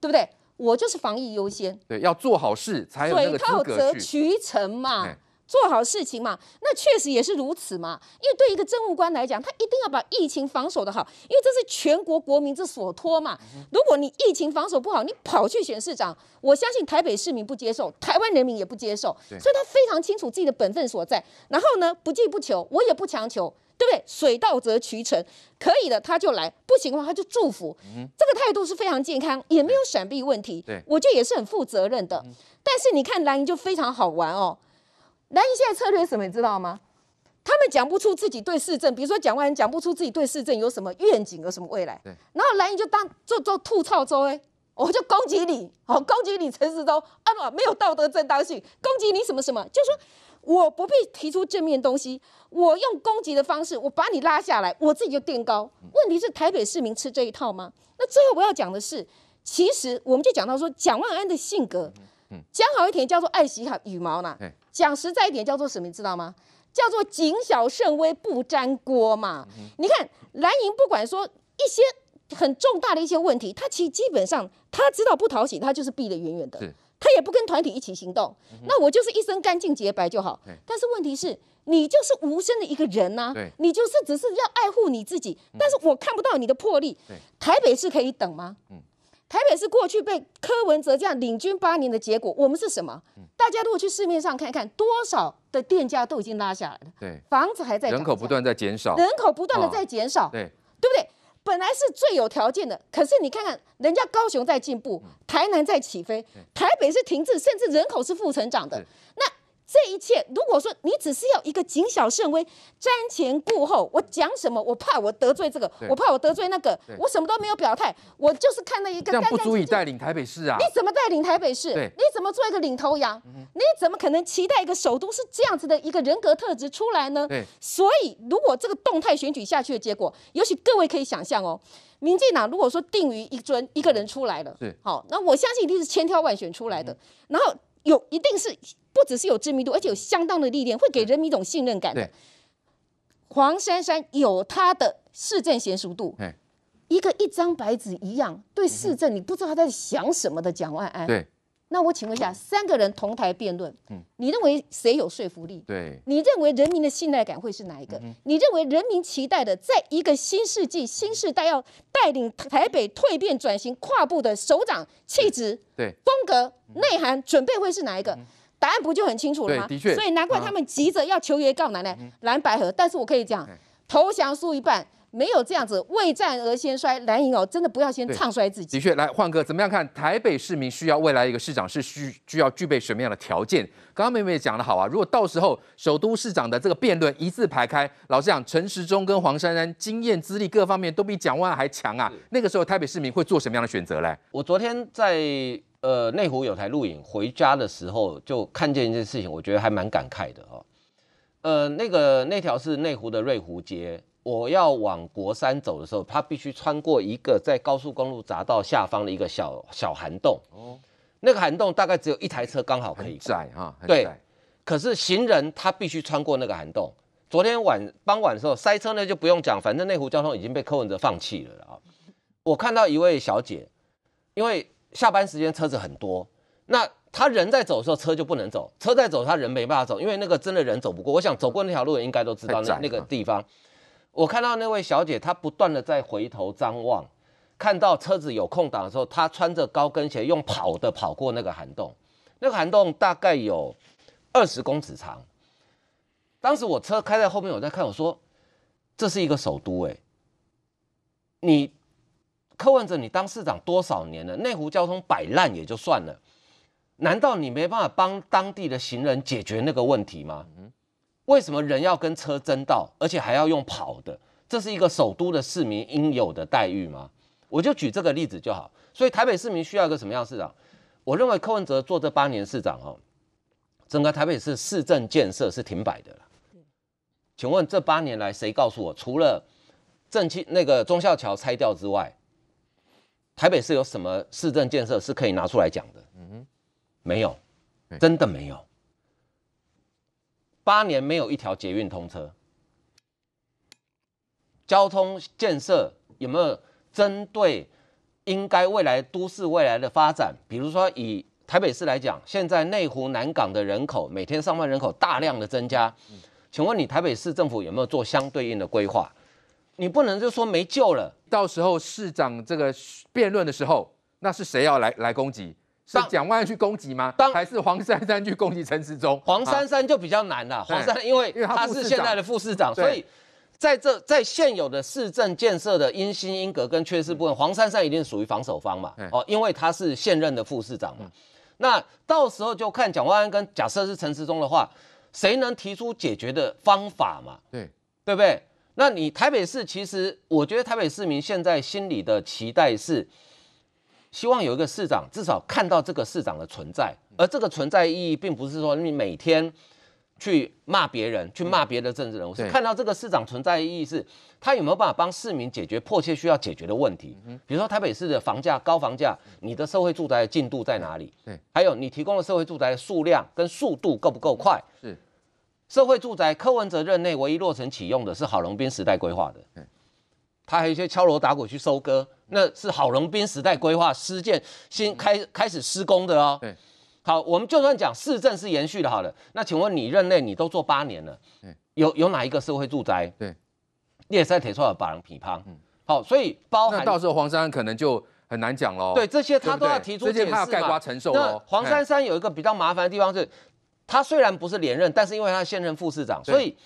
S2: 对不对？我就是防疫优先。
S1: 对，要做好事才有那个水到则渠
S2: 成嘛，做好事情嘛，那确实也是如此嘛。因为对一个政务官来讲，他一定要把疫情防守的好，因为这是全国国民之所托嘛。如果你疫情防守不好，你跑去选市长，我相信台北市民不接受，台湾人民也不接受。所以他非常清楚自己的本分所在。然后呢，不计不求，我也不强求。对不对？水到则渠成，可以的他就来，不行的话他就祝福。嗯，这个态度是非常健康，也没有闪避问题。对，我就也是很负责任的。但是你看蓝营就非常好玩哦，蓝营现在策略什么你知道吗？他们讲不出自己对市政，比如说讲完讲不出自己对市政有什么愿景、有什么未来。对，然后蓝营就当做做吐槽周哎，我就攻击你，好攻击你陈世忠，啊，没有道德正当性，攻击你什么什么，就说。我不必提出正面东西，我用攻击的方式，我把你拉下来，我自己就垫高。问题是台北市民吃这一套吗？那最后我要讲的是，其实我们就讲到说，蒋万安的性格，讲好一点叫做爱惜羽毛嘛，讲实在一点叫做什么？你知道吗？叫做谨小慎微、不沾锅嘛。你看蓝营不管说一些很重大的一些问题，他其实基本上他知道不讨喜，他就是避得远远的。他也不跟团体一起行动，那我就是一身干净洁白就好。但是问题是你就是无声的一个人呐，你就是只是要爱护你自己，但是我看不到你的魄力。台北是可以等吗？台北是过去被柯文哲这样领军八年的结果，我们是什么？大家如果去市面上看看，多少的店家都已经拉下来了，房子还在，人口
S1: 不断在减少，人口不断的在减少，对，
S2: 对不对？本来是最有条件的，可是你看看，人家高雄在进步，台南在起飞，台北是停滞，甚至人口是负成长的。那。这一切，如果说你只是要一个谨小慎微、瞻前顾后，我讲什么，我怕我得罪这个，我怕我得罪那个，我什么都没有表态，我就是看到一个这样不足以
S1: 带领台北市啊！你怎
S2: 么带领台北市？你怎么做一个领头羊？你怎么可能期待一个首都是这样子的一个人格特质出来呢？所以如果这个动态选举下去的结果，尤其各位可以想象哦，民进党如果说定于一尊一个人出来了，对，好，那我相信一定是千挑万选出来的，然后。有一定是，不只是有知名度，而且有相当的历练，会给人民一种信任感。对，黄珊珊有她的市政娴熟度，一个一张白纸一样，对市政你不知道她在想什么的蒋万安。对。那我请问一下，三个人同台辩论，你认为谁有说服力？对，你认为人民的信赖感会是哪一个？你认为人民期待的，在一个新世纪新时代要带领台北蜕变转型跨步的首长气质、对风格、内涵，准备会是哪一个？答案不就很清楚了吗？所以难怪他们急着要求爷告奶奶蓝白合，但是我可以讲，投降输一半。没有这样子，未战而先衰，蓝赢哦！真的不要先唱衰自己。
S1: 的确，来换歌，怎么样看？台北市民需要未来一个市长是需需要具备什么样的条件？刚刚妹妹也讲的好啊，如果到时候首都市长的这个辩论一字排开，老实讲，陈时中跟黄珊珊经验资历各方面都比蒋万还
S4: 强啊，那个时候台北市民会做什么样的选择嘞？我昨天在呃内湖有台录影，回家的时候就看见一件事情，我觉得还蛮感慨的哦。呃，那个那条是内湖的瑞湖街。我要往国山走的时候，他必须穿过一个在高速公路匝道下方的一个小小涵洞。哦，那个涵洞大概只有一台车刚好可以载啊。对，可是行人他必须穿过那个涵洞。昨天晚傍晚的时候塞车，呢就不用讲，反正内湖交通已经被柯文哲放弃了啊。我看到一位小姐，因为下班时间车子很多，那他人在走的时候车就不能走，车在走，他人没办法走，因为那个真的人走不过。我想走过那条路应该都知道那那个地方。我看到那位小姐，她不断的在回头张望，看到车子有空档的时候，她穿着高跟鞋用跑的跑过那个涵洞，那个涵洞大概有二十公尺长。当时我车开在后面，我在看，我说这是一个首都，哎，你柯文哲，你当市长多少年了？内湖交通摆烂也就算了，难道你没办法帮当地的行人解决那个问题吗？嗯。为什么人要跟车争道，而且还要用跑的？这是一个首都的市民应有的待遇吗？我就举这个例子就好。所以台北市民需要一个什么样市长？我认为柯文哲做这八年市长哦，整个台北市市政建设是停摆的请问这八年来，谁告诉我，除了正气那个忠孝桥拆掉之外，台北市有什么市政建设是可以拿出来讲的？嗯哼，没有，真的没有。八年没有一条捷运通车，交通建设有没有针对应该未来都市未来的发展？比如说以台北市来讲，现在内湖南港的人口每天上万人口大量的增加，请问你台北市政府有没有做相对应的规划？你不能就说没救了，到时候市长这个辩论的时候，那是谁要来来攻击？是蒋万安去攻击吗？当还是黄珊珊去攻击陈时中？黄珊珊就比较难啦。黄珊因为他是现在的副市长，所以在这在现有的市政建设的因新因革跟缺失部分，黄珊珊一定属于防守方嘛。哦，因为他是现任的副市长嘛。那到时候就看蒋万安跟假设是陈时中的话，谁能提出解决的方法嘛？对对不对？那你台北市其实，我觉得台北市民现在心里的期待是。希望有一个市长，至少看到这个市长的存在。而这个存在意义，并不是说你每天去骂别人，去骂别的政治人物，是看到这个市长存在意义是，他有没有办法帮市民解决迫切需要解决的问题。比如说台北市的房价高，房价，你的社会住宅的进度在哪里？对。还有你提供的社会住宅的数量跟速度够不够快？是。社会住宅，柯文哲任内唯一落成启用的是郝龙斌时代规划的。嗯。他还有一些敲锣打鼓去收割，那是郝龙斌时代规划、施建新开开始施工的哦。对，好，我们就算讲市政是延续的，好了。那请问你任内你都做八年了，有有哪一个社会住宅？对，也是在铁窗了把人劈胖。嗯，好，所以包含到时候黄珊珊可能就很难讲喽。对，这些他都要提出解释嘛。盖瓜承受喽。黄珊珊有一个比较麻烦的地方是，他虽然不是连任，但是因为他现任副市长，所以。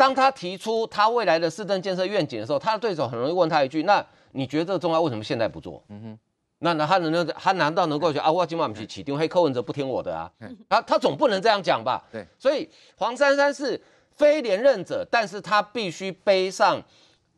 S4: 当他提出他未来的市政建设愿景的时候，他的对手很容易问他一句：“那你觉得这个中央为什么现在不做？”嗯哼，那那他能他难道能够去啊，我今晚不去起丢黑柯文哲不听我的啊，啊，他总不能这样讲吧？对，所以黄珊珊是非连任者，但是他必须背上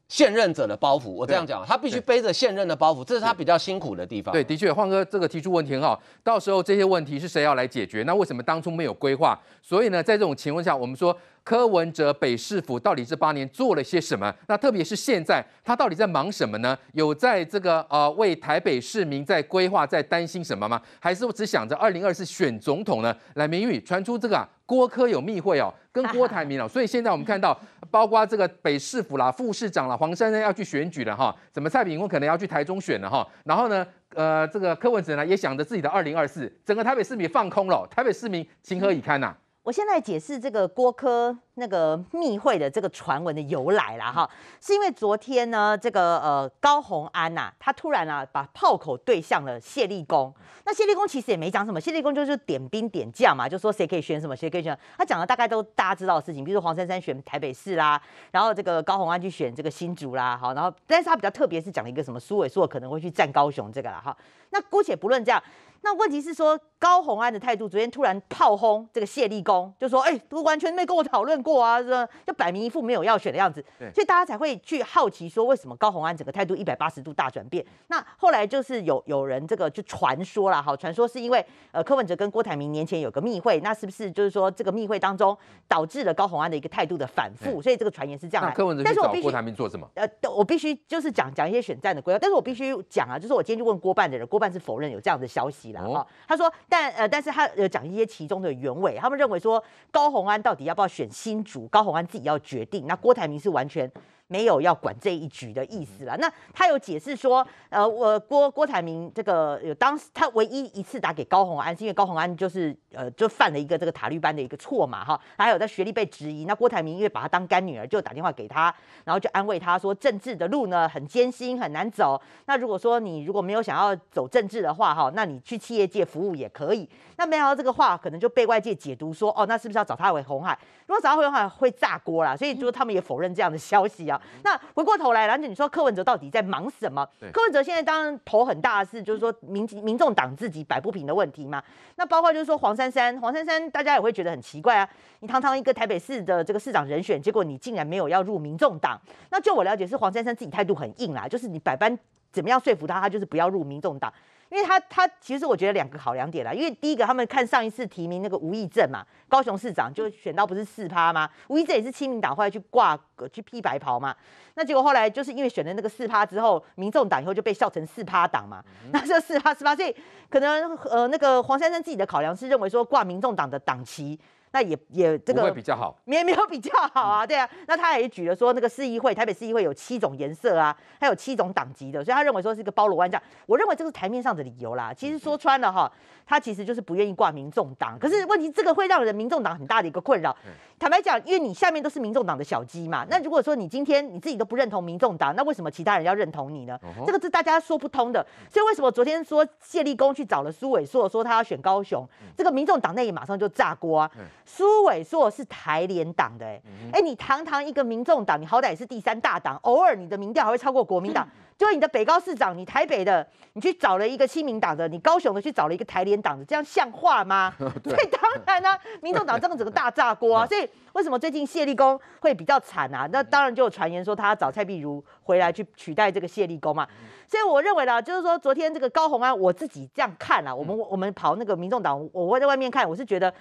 S4: 现任者的包袱。我这样讲，他必须背着现任的包袱，这是他比较辛苦的地方。对，
S1: 的确，焕哥这个提出问题很好。到时候这些问题是谁要来解决？那为什么当初没有规划？所以呢，在这种情况下，我们说。柯文哲北市府到底这八年做了些什么？那特别是现在，他到底在忙什么呢？有在这个呃为台北市民在规划，在担心什么吗？还是我只想着二零二四选总统呢？来，明宇传出这个郭科有密会哦，跟郭台铭哦，(laughs) 所以现在我们看到，包括这个北市府啦、副市长啦、黄珊珊要去选举了哈，怎么蔡炳坤可能要去台中选了哈？然后呢，呃，这个柯文哲呢也想着自己的二零二四，整个台北市
S5: 民放空了，台北市民情何以堪呐？我现在解释这个郭科那个密会的这个传闻的由来了哈，是因为昨天呢，这个呃高红安呐，他突然啊把炮口对向了谢立功。那谢立功其实也没讲什么，谢立功就是点兵点将嘛，就说谁可以选什么，谁可以选。他讲的大概都大家知道的事情，比如说黄珊珊选台北市啦，然后这个高红安去选这个新竹啦，好，然后但是他比较特别是讲了一个什么苏伟硕可能会去占高雄这个啦，哈。那姑且不论这样。那问题是说高洪安的态度，昨天突然炮轰这个谢立功，就说哎，都完全没跟我讨论过啊，这就摆明一副没有要选的样子。对，所以大家才会去好奇说，为什么高洪安整个态度一百八十度大转变？那后来就是有有人这个就传说了哈，传说是因为呃柯文哲跟郭台铭年前有个密会，那是不是就是说这个密会当中导致了高洪安的一个态度的反复？所以这个传言是这样。来。柯文哲必须郭台铭做什么？呃，我必须就是讲讲一些选战的规划，但是我必须讲啊，就是我今天就问郭办的人，郭办是否认有这样的消息。啊，他说，但呃，但是他有讲一些其中的原委，他们认为说高红安到底要不要选新主，高红安自己要决定，那郭台铭是完全。没有要管这一局的意思了。那他有解释说，呃，我郭郭台铭这个有当时他唯一一次打给高红安，是因为高红安就是呃就犯了一个这个塔利班的一个错嘛哈。他还有在学历被质疑，那郭台铭因为把他当干女儿，就打电话给他，然后就安慰他说，政治的路呢很艰辛很难走。那如果说你如果没有想要走政治的话哈，那你去企业界服务也可以。那没想到这个话可能就被外界解读说，哦，那是不是要找他为红海？如果早会的话会炸锅啦，所以就他们也否认这样的消息啊。那回过头来，兰姐，你说柯文哲到底在忙什么？柯文哲现在当头很大的事就是说民民众党自己摆不平的问题嘛。那包括就是说黄珊珊，黄珊珊大家也会觉得很奇怪啊。你堂堂一个台北市的这个市长人选，结果你竟然没有要入民众党。那就我了解是黄珊珊自己态度很硬啦，就是你百般怎么样说服他，他就是不要入民众党。因为他他其实我觉得两个考量点啦，因为第一个他们看上一次提名那个吴益政嘛，高雄市长就选到不是四趴吗？吴益政也是亲民党后来去挂去披白袍嘛，那结果后来就是因为选了那个四趴之后，民众党以后就被笑成四趴党嘛，那这四趴四趴，所以可能呃那个黄珊珊自己的考量是认为说挂民众党的党旗。那也也这个会比较好，也 (laughs) 没有比较好啊，对啊。那他也举了说那个市议会，台北市议会有七种颜色啊，还有七种党籍的，所以他认为说是一个包罗万象。我认为这是台面上的理由啦。其实说穿了哈，他其实就是不愿意挂民众党。可是问题这个会让人民众党很大的一个困扰。(laughs) 坦白讲，因为你下面都是民众党的小鸡嘛，那如果说你今天你自己都不认同民众党，那为什么其他人要认同你呢？这个是大家说不通的。所以为什么昨天说谢立功去找了苏伟硕说他要选高雄，这个民众党内也马上就炸锅啊。苏伟硕是台联党的，哎哎，你堂堂一个民众党，你好歹也是第三大党，偶尔你的民调还会超过国民党，(clears throat) 就你的北高市长，你台北的，你去找了一个亲民党的，你高雄的去找了一个台联党的，这样像话吗？(laughs) 所以当然呢，民众党这样整个大炸锅啊！所以为什么最近谢立功会比较惨啊？那当然就有传言说他要找蔡碧如回来去取代这个谢立功嘛。所以我认为呢，就是说昨天这个高红安，我自己这样看啊，我们我们跑那个民众党，我在外面看，我是觉得。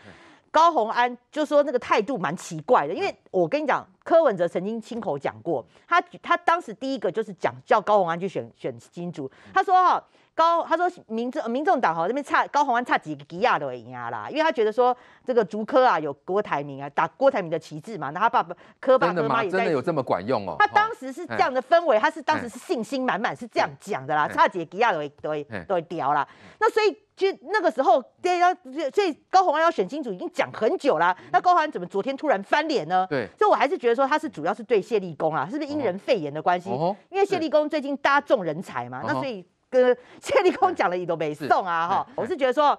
S5: 高红安就说那个态度蛮奇怪的，因为我跟你讲，柯文哲曾经亲口讲过，他他当时第一个就是讲叫高红安去选选金主，他说。高他说民政民众党哈这边差高宏安差几几亚都赢啦，因为他觉得说这个竹科啊有郭台铭啊打郭台铭的旗帜嘛，那他爸爸科爸科妈也在。真的有这么
S1: 管用哦？他当
S5: 时是这样的氛围，他是当时是信心满满，是这样讲的啦，差几几亚都都都屌啦。那所以其实那个时候要所以高宏安要选清楚，已经讲很久啦。那高宏安怎么昨天突然翻脸呢？对，所以我还是觉得说他是主要是对谢立功啊，是不是因人肺炎的关系？因为谢立功最近搭中人才嘛，那所以。跟谢立功讲了你都没事，啊哈！我是觉得说，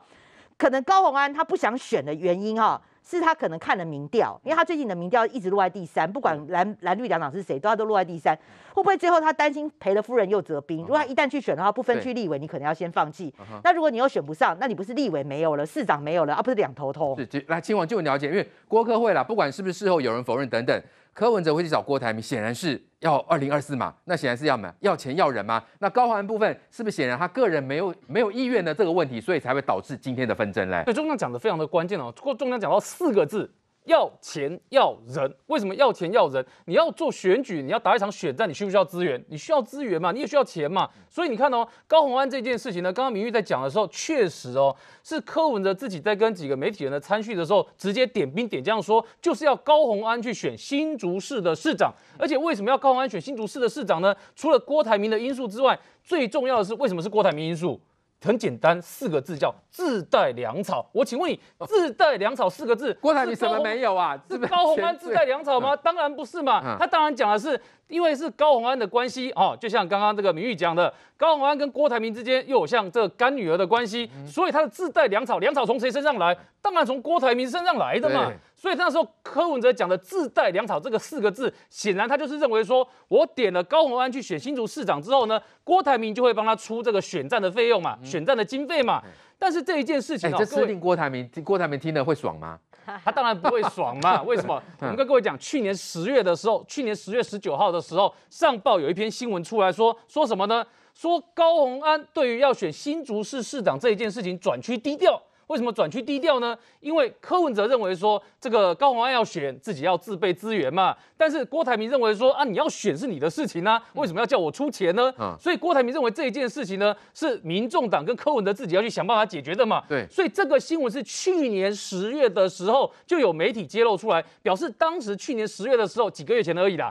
S5: 可能高鸿安他不想选的原因哈，是他可能看了民调，因为他最近的民调一直落在第三，不管蓝蓝绿两党是谁，都要都落在第三。会不会最后他担心赔了夫人又折兵？如果他一旦去选的话，不分区立委，你可能要先放弃。那如果你又选不上，那你不是立委没有了，市长没有了，而不是两头通。
S1: 是，来，亲王就了解，因为郭科会啦，不管是不是事后有人否认等等，柯文哲会去找郭台铭，显然是要二零二四嘛。那显然是要么？要钱要人吗？那高环部分是不是显然他个人没有没有意愿的这个问题，所以才会导致今天的纷争嘞？对，
S7: 中央讲的非常的关键哦。不中央讲到四个字。要钱要人，为什么要钱要人？你要做选举，你要打一场选战，你需不需要资源？你需要资源嘛？你也需要钱嘛？所以你看哦，高宏安这件事情呢，刚刚明玉在讲的时候，确实哦，是柯文哲自己在跟几个媒体人的参叙的时候，直接点兵点将说，就是要高宏安去选新竹市的市长。而且为什么要高宏安选新竹市的市长呢？除了郭台铭的因素之外，最重要的是为什么是郭台铭因素？很简单，四个字叫自带粮草。我请问你，自带粮草四个字，郭台铭什么没有啊？是高鸿安自带粮草吗？当然不是嘛，他当然讲的是。因为是高宏安的关系哦，就像刚刚这个明玉讲的，高宏安跟郭台铭之间又有像这干女儿的关系，所以他的自带粮草，粮草从谁身上来？当然从郭台铭身上来的嘛。所以那时候柯文哲讲的自带粮草这个四个字，显然他就是认为说，我点了高宏安去选新竹市长之后呢，郭台铭就会帮他出这个选战的费用嘛，选战的经费嘛。但是这一件事情，哎，这司定郭台
S1: 铭，郭台铭听了会爽吗？
S7: (laughs) 他当然不会爽嘛。(laughs) 为什么？我们跟各位讲，去年十月的时候，去年十月十九号的时候，上报有一篇新闻出来说，说什么呢？说高虹安对于要选新竹市市长这一件事情，转趋低调。为什么转去低调呢？因为柯文哲认为说，这个高雄爱要选，自己要自备资源嘛。但是郭台铭认为说，啊，你要选是你的事情啊，为什么要叫我出钱呢？所以郭台铭认为这一件事情呢，是民众党跟柯文哲自己要去想办法解决的嘛。对，所以这个新闻是去年十月的时候就有媒体揭露出来，表示当时去年十月的时候几个月前而已啦。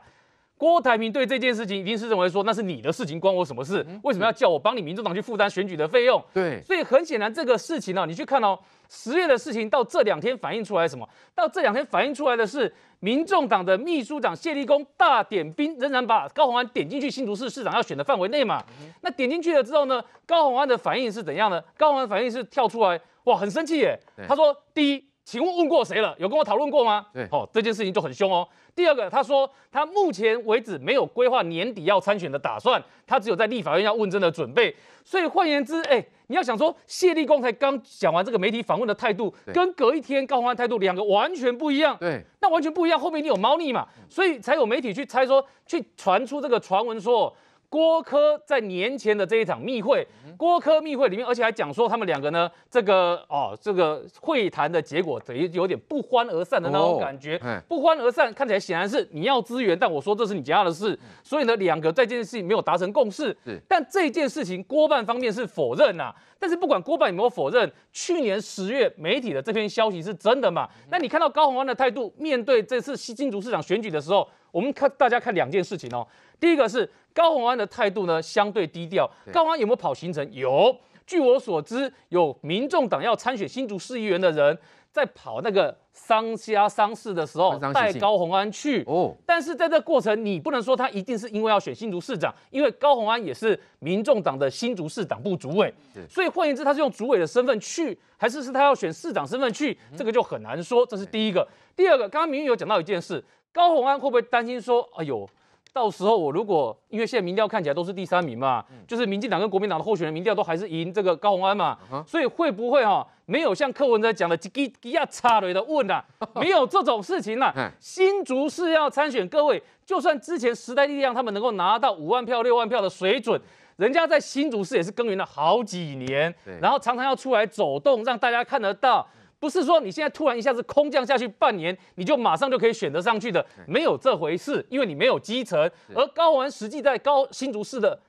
S7: 郭台铭对这件事情一定是认为说那是你的事情，关我什么事？为什么要叫我帮你？民众党去负担选举的费用？对，所以很显然这个事情呢，你去看哦，十月的事情到这两天反映出来什么？到这两天反映出来的是，民众党的秘书长谢立功大点兵，仍然把高鸿安点进去新竹市市长要选的范围内嘛？那点进去了之后呢？高鸿安的反应是怎样呢？高鸿安反应是跳出来，哇，很生气耶！他说，第一。请问问过谁了？有跟我讨论过吗？对，好，这件事情就很凶哦。第二个，他说他目前为止没有规划年底要参选的打算，他只有在立法院要问政的准备。所以换言之，哎，你要想说谢立功才刚讲完这个媒体访问的态度，跟隔一天高鸿安态度两个完全不一样。对，那完全不一样，后面你有猫腻嘛？所以才有媒体去猜说，去传出这个传闻说。郭科在年前的这一场密会，郭科密会里面，而且还讲说他们两个呢，这个哦，这个会谈的结果等于有点不欢而散的那种感觉，不欢而散看起来显然是你要资源，但我说这是你家的事，所以呢，两个在这件事情没有达成共识。但这件事情郭办方面是否认呐？但是不管郭办有没有否认，去年十月媒体的这篇消息是真的嘛？那你看到高鸿安的态度，面对这次新金竹市场选举的时候，我们看大家看两件事情哦。第一个是高宏安的态度呢，相对低调。高宏安有没有跑行程？有，据我所知，有民众党要参选新竹市议员的人在跑那个商家商事的时候带高宏安去。哦，但是在这过程，你不能说他一定是因为要选新竹市长，因为高宏安也是民众党的新竹市党部主委。所以换言之，他是用主委的身份去，还是是他要选市长身份去，这个就很难说。这是第一个。第二个，刚刚明玉有讲到一件事，高宏安会不会担心说，哎呦？到时候我如果因为现在民调看起来都是第三名嘛，就是民进党跟国民党的候选人民调都还是赢这个高虹安嘛，所以会不会哈没有像柯文哲讲的叽叽叽下插嘴的问呐，(laughs) 没有这种事情呐。新竹市要参选，各位就算之前时代力量他们能够拿到五万票六万票的水准，人家在新竹市也是耕耘了好几年，然后常常要出来走动，让大家看得到。不是说你现在突然一下子空降下去半年，你就马上就可以选择上去的，没有这回事，因为你没有基层。而高玩实际在高新竹市的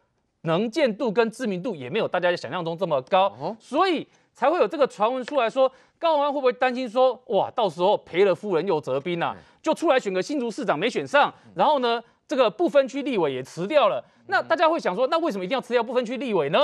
S7: 能见度跟知名度也没有大家想象中这么高，所以才会有这个传闻出来，说高玩会不会担心说，哇，到时候赔了夫人又折兵啊，就出来选个新竹市长没选上，然后呢，这个不分区立委也辞掉了，那大家会想说，那为什么一定要辞掉不分区立委呢？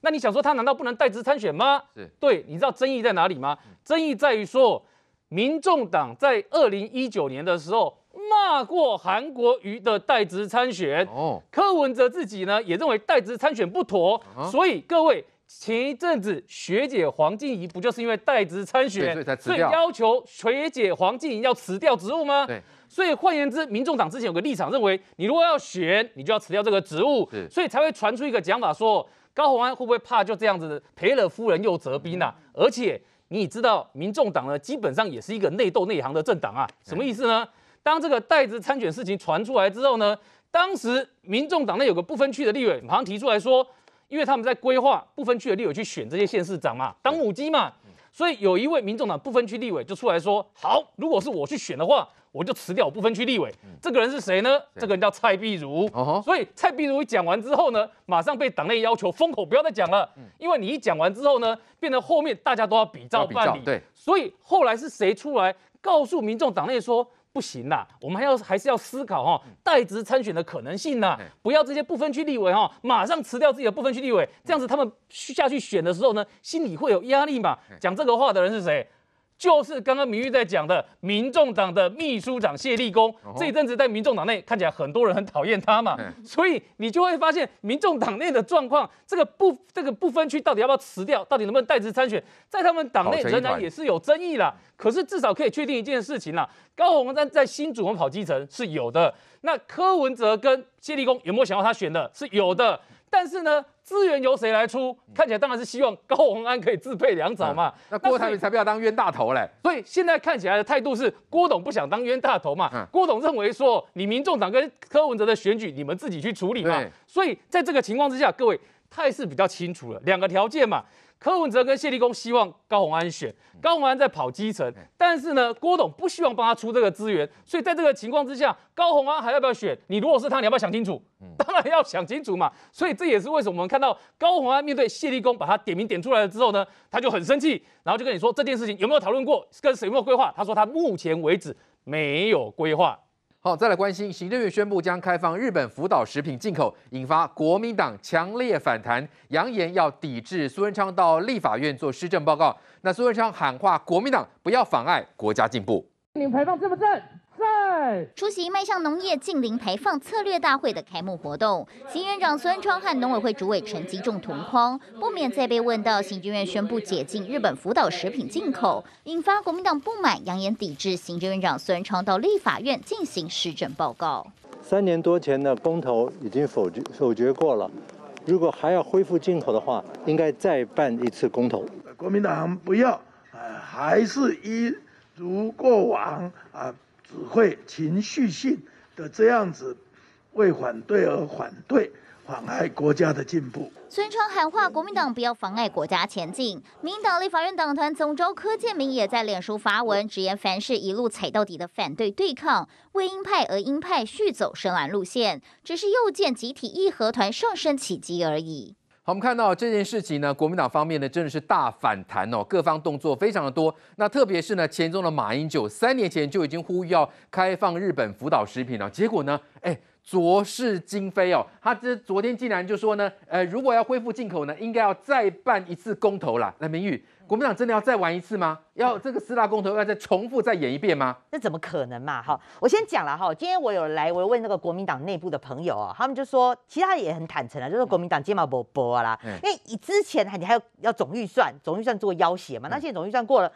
S7: 那你想说他难道不能代职参选吗？对，你知道争议在哪里吗？争议在于说，民众党在二零一九年的时候骂过韩国瑜的代职参选，柯文哲自己呢也认为代职参选不妥，所以各位。前一阵子，学姐黄静怡不就是因为代职参选，所以要求学姐黄静怡要辞掉职务吗？对。所以换言之，民众党之前有个立场，认为你如果要选，你就要辞掉这个职务。所以才会传出一个讲法，说高鸿安会不会怕就这样子赔了夫人又折兵啊？而且你也知道，民众党呢，基本上也是一个内斗内行的政党啊。什么意思呢？当这个代职参选事情传出来之后呢，当时民众党内有个不分区的立委，上提出来说。因为他们在规划不分区的立委去选这些县市长嘛，当母鸡嘛，所以有一位民众党不分区立委就出来说：“好，如果是我去选的话，我就辞掉不分区立委。”这个人是谁呢？这个人叫蔡壁如。所以蔡壁如一讲完之后呢，马上被党内要求封口，不要再讲了。因为你一讲完之后呢，变得后面大家都要比照办理。对。所以后来是谁出来告诉民众党内说？不行啦，我们还要还是要思考哈，代职参选的可能性呢。不要这些不分区立委哈，马上辞掉自己的不分区立委，这样子他们下去选的时候呢，心里会有压力嘛。讲这个话的人是谁？就是刚刚明玉在讲的，民众党的秘书长谢立功，这一阵子在民众党内看起来很多人很讨厌他嘛，所以你就会发现民众党内的状况，这个不这个不分区到底要不要辞掉，到底能不能代职参选，在他们党内仍然也是有争议啦。可是至少可以确定一件事情啦，高虹章在新主文跑基层是有的，那柯文哲跟谢立功有没有想要他选的是有的。但是呢，资源由谁来出？看起来当然是希望高鸿安可以自配粮草嘛。那郭台铭才不要当冤大头嘞。所以现在看起来的态度是，郭董不想当冤大头嘛。郭董认为说，你民众党跟柯文哲的选举，你们自己去处理嘛。所以在这个情况之下，各位。态势比较清楚了，两个条件嘛，柯文哲跟谢立功希望高虹安选，高虹安在跑基层，但是呢，郭董不希望帮他出这个资源，所以在这个情况之下，高虹安还要不要选？你如果是他，你要不要想清楚？当然要想清楚嘛，所以这也是为什么我们看到高虹安面对谢立功把他点名点出来了之后呢，他就很生气，然后就跟你说这件事情有没有讨论过，跟谁有规划？他说他目前为止没有规划。再
S1: 来关心，行政院宣布将开放日本福岛食品进口，引发国民党强烈反弹，扬言要抵制苏文昌到立法院做施政报告。那苏文昌喊话国民党不要妨碍国家进步，
S2: 你排放正不正。出席迈向农业近零排放策略大会的开幕活动，行政院长孙川和农委会主委陈吉仲同框，不免再被问到行政院宣布解禁日本福岛食品进口，引发国民党不满，扬言抵制行政院长孙川到立法院进行施政报告。
S1: 三年多前的公投已经否决否决过了，如果还要恢复进口的话，应该再办一次公投。
S7: 国民党不要，呃，还是一如过往啊。只会情绪性的这样子为反对而反对，妨碍国家的进步。
S2: 孙传喊话国民党不要妨碍国家前进。民党立法院党团总召柯建明也在脸书发文，直言凡事一路踩到底的反对对抗，为鹰派而鹰派续走深蓝路线，只是又见集体义和团上升起机而已。
S1: 我们看到这件事情呢，国民党方面呢真的是大反弹哦，各方动作非常的多。那特别是呢，前中的马英九三年前就已经呼吁要开放日本福岛食品了，结果呢，哎，浊是今非哦，他这昨天竟然就说呢，呃，如果要恢复进口呢，应该要再办一次公投啦。那明玉。国民党真的要再玩一次吗？
S5: 要这个四大公投要再重复再演一遍吗？那怎么可能嘛！哈，我先讲了哈。今天我有来，我问那个国民党内部的朋友啊，他们就说其他也很坦诚啊，就是国民党肩膀薄薄啦，因为你之前你还要总预算，总预算做要挟嘛。那现在总预算过了，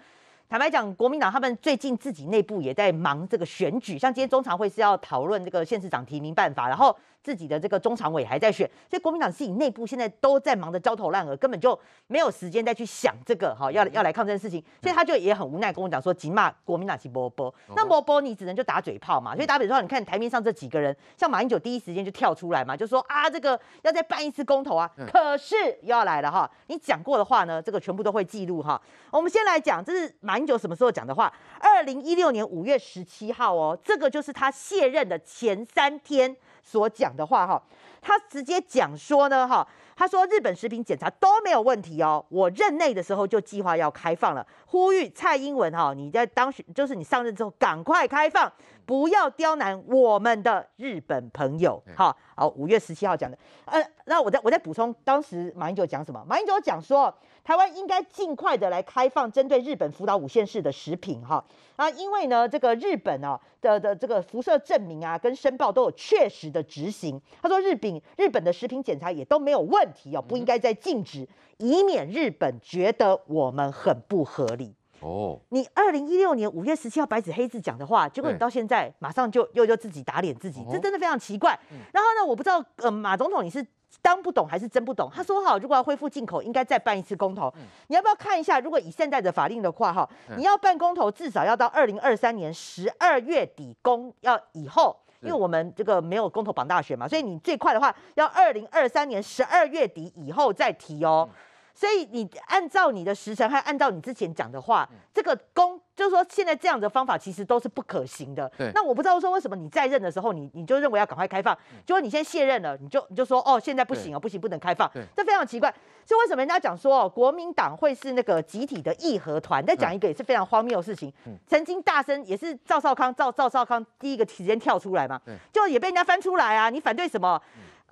S5: 坦白讲，国民党他们最近自己内部也在忙这个选举，像今天中常会是要讨论这个县市长提名办法，然后。自己的这个中常委还在选，所以国民党自己内部现在都在忙得焦头烂额，根本就没有时间再去想这个哈，要要来抗争事情，所以他就也很无奈跟我讲说，急骂国民党急波波，那波波你只能就打嘴炮嘛。所以打比说，你看台面上这几个人，像马英九第一时间就跳出来嘛，就说啊，这个要再办一次公投啊，可是又要来了哈，你讲过的话呢，这个全部都会记录哈。我们先来讲，这是马英九什么时候讲的话？二零一六年五月十七号哦，这个就是他卸任的前三天。所讲的话，哈，他直接讲说呢，哈，他说日本食品检查都没有问题哦，我任内的时候就计划要开放了，呼吁蔡英文，哈，你在当选，就是你上任之后赶快开放。不要刁难我们的日本朋友，好好。五月十七号讲的，呃，那我再我再补充，当时马英九讲什么？马英九讲说，台湾应该尽快的来开放针对日本福岛五县市的食品，哈啊，因为呢，这个日本啊的的这个辐射证明啊跟申报都有确实的执行。他说，日本日本的食品检查也都没有问题哦，不应该再禁止，以免日本觉得我们很不合理。哦，你二零一六年五月十七号白纸黑字讲的话，结果你到现在马上就又又自己打脸自己，这真的非常奇怪。然后呢，我不知道呃，马总统你是当不懂还是真不懂？他说好，如果要恢复进口，应该再办一次公投。你要不要看一下？如果以现在的法令的话，哈，你要办公投至少要到二零二三年十二月底公要以后，因为我们这个没有公投绑大选嘛，所以你最快的话要二零二三年十二月底以后再提哦。所以你按照你的时辰，还按照你之前讲的话，这个公就是说，现在这样的方法其实都是不可行的。那我不知道说为什么你在任的时候，你你就认为要赶快开放，结果你先卸任了，你就你就说哦，现在不行啊，不行，不能开放。这非常奇怪。所以为什么人家讲说哦、国民党会是那个集体的义和团？再讲一个也是非常荒谬的事情。嗯。曾经大声也是赵少康，赵赵少康第一个时间跳出来嘛，就也被人家翻出来啊。你反对什么？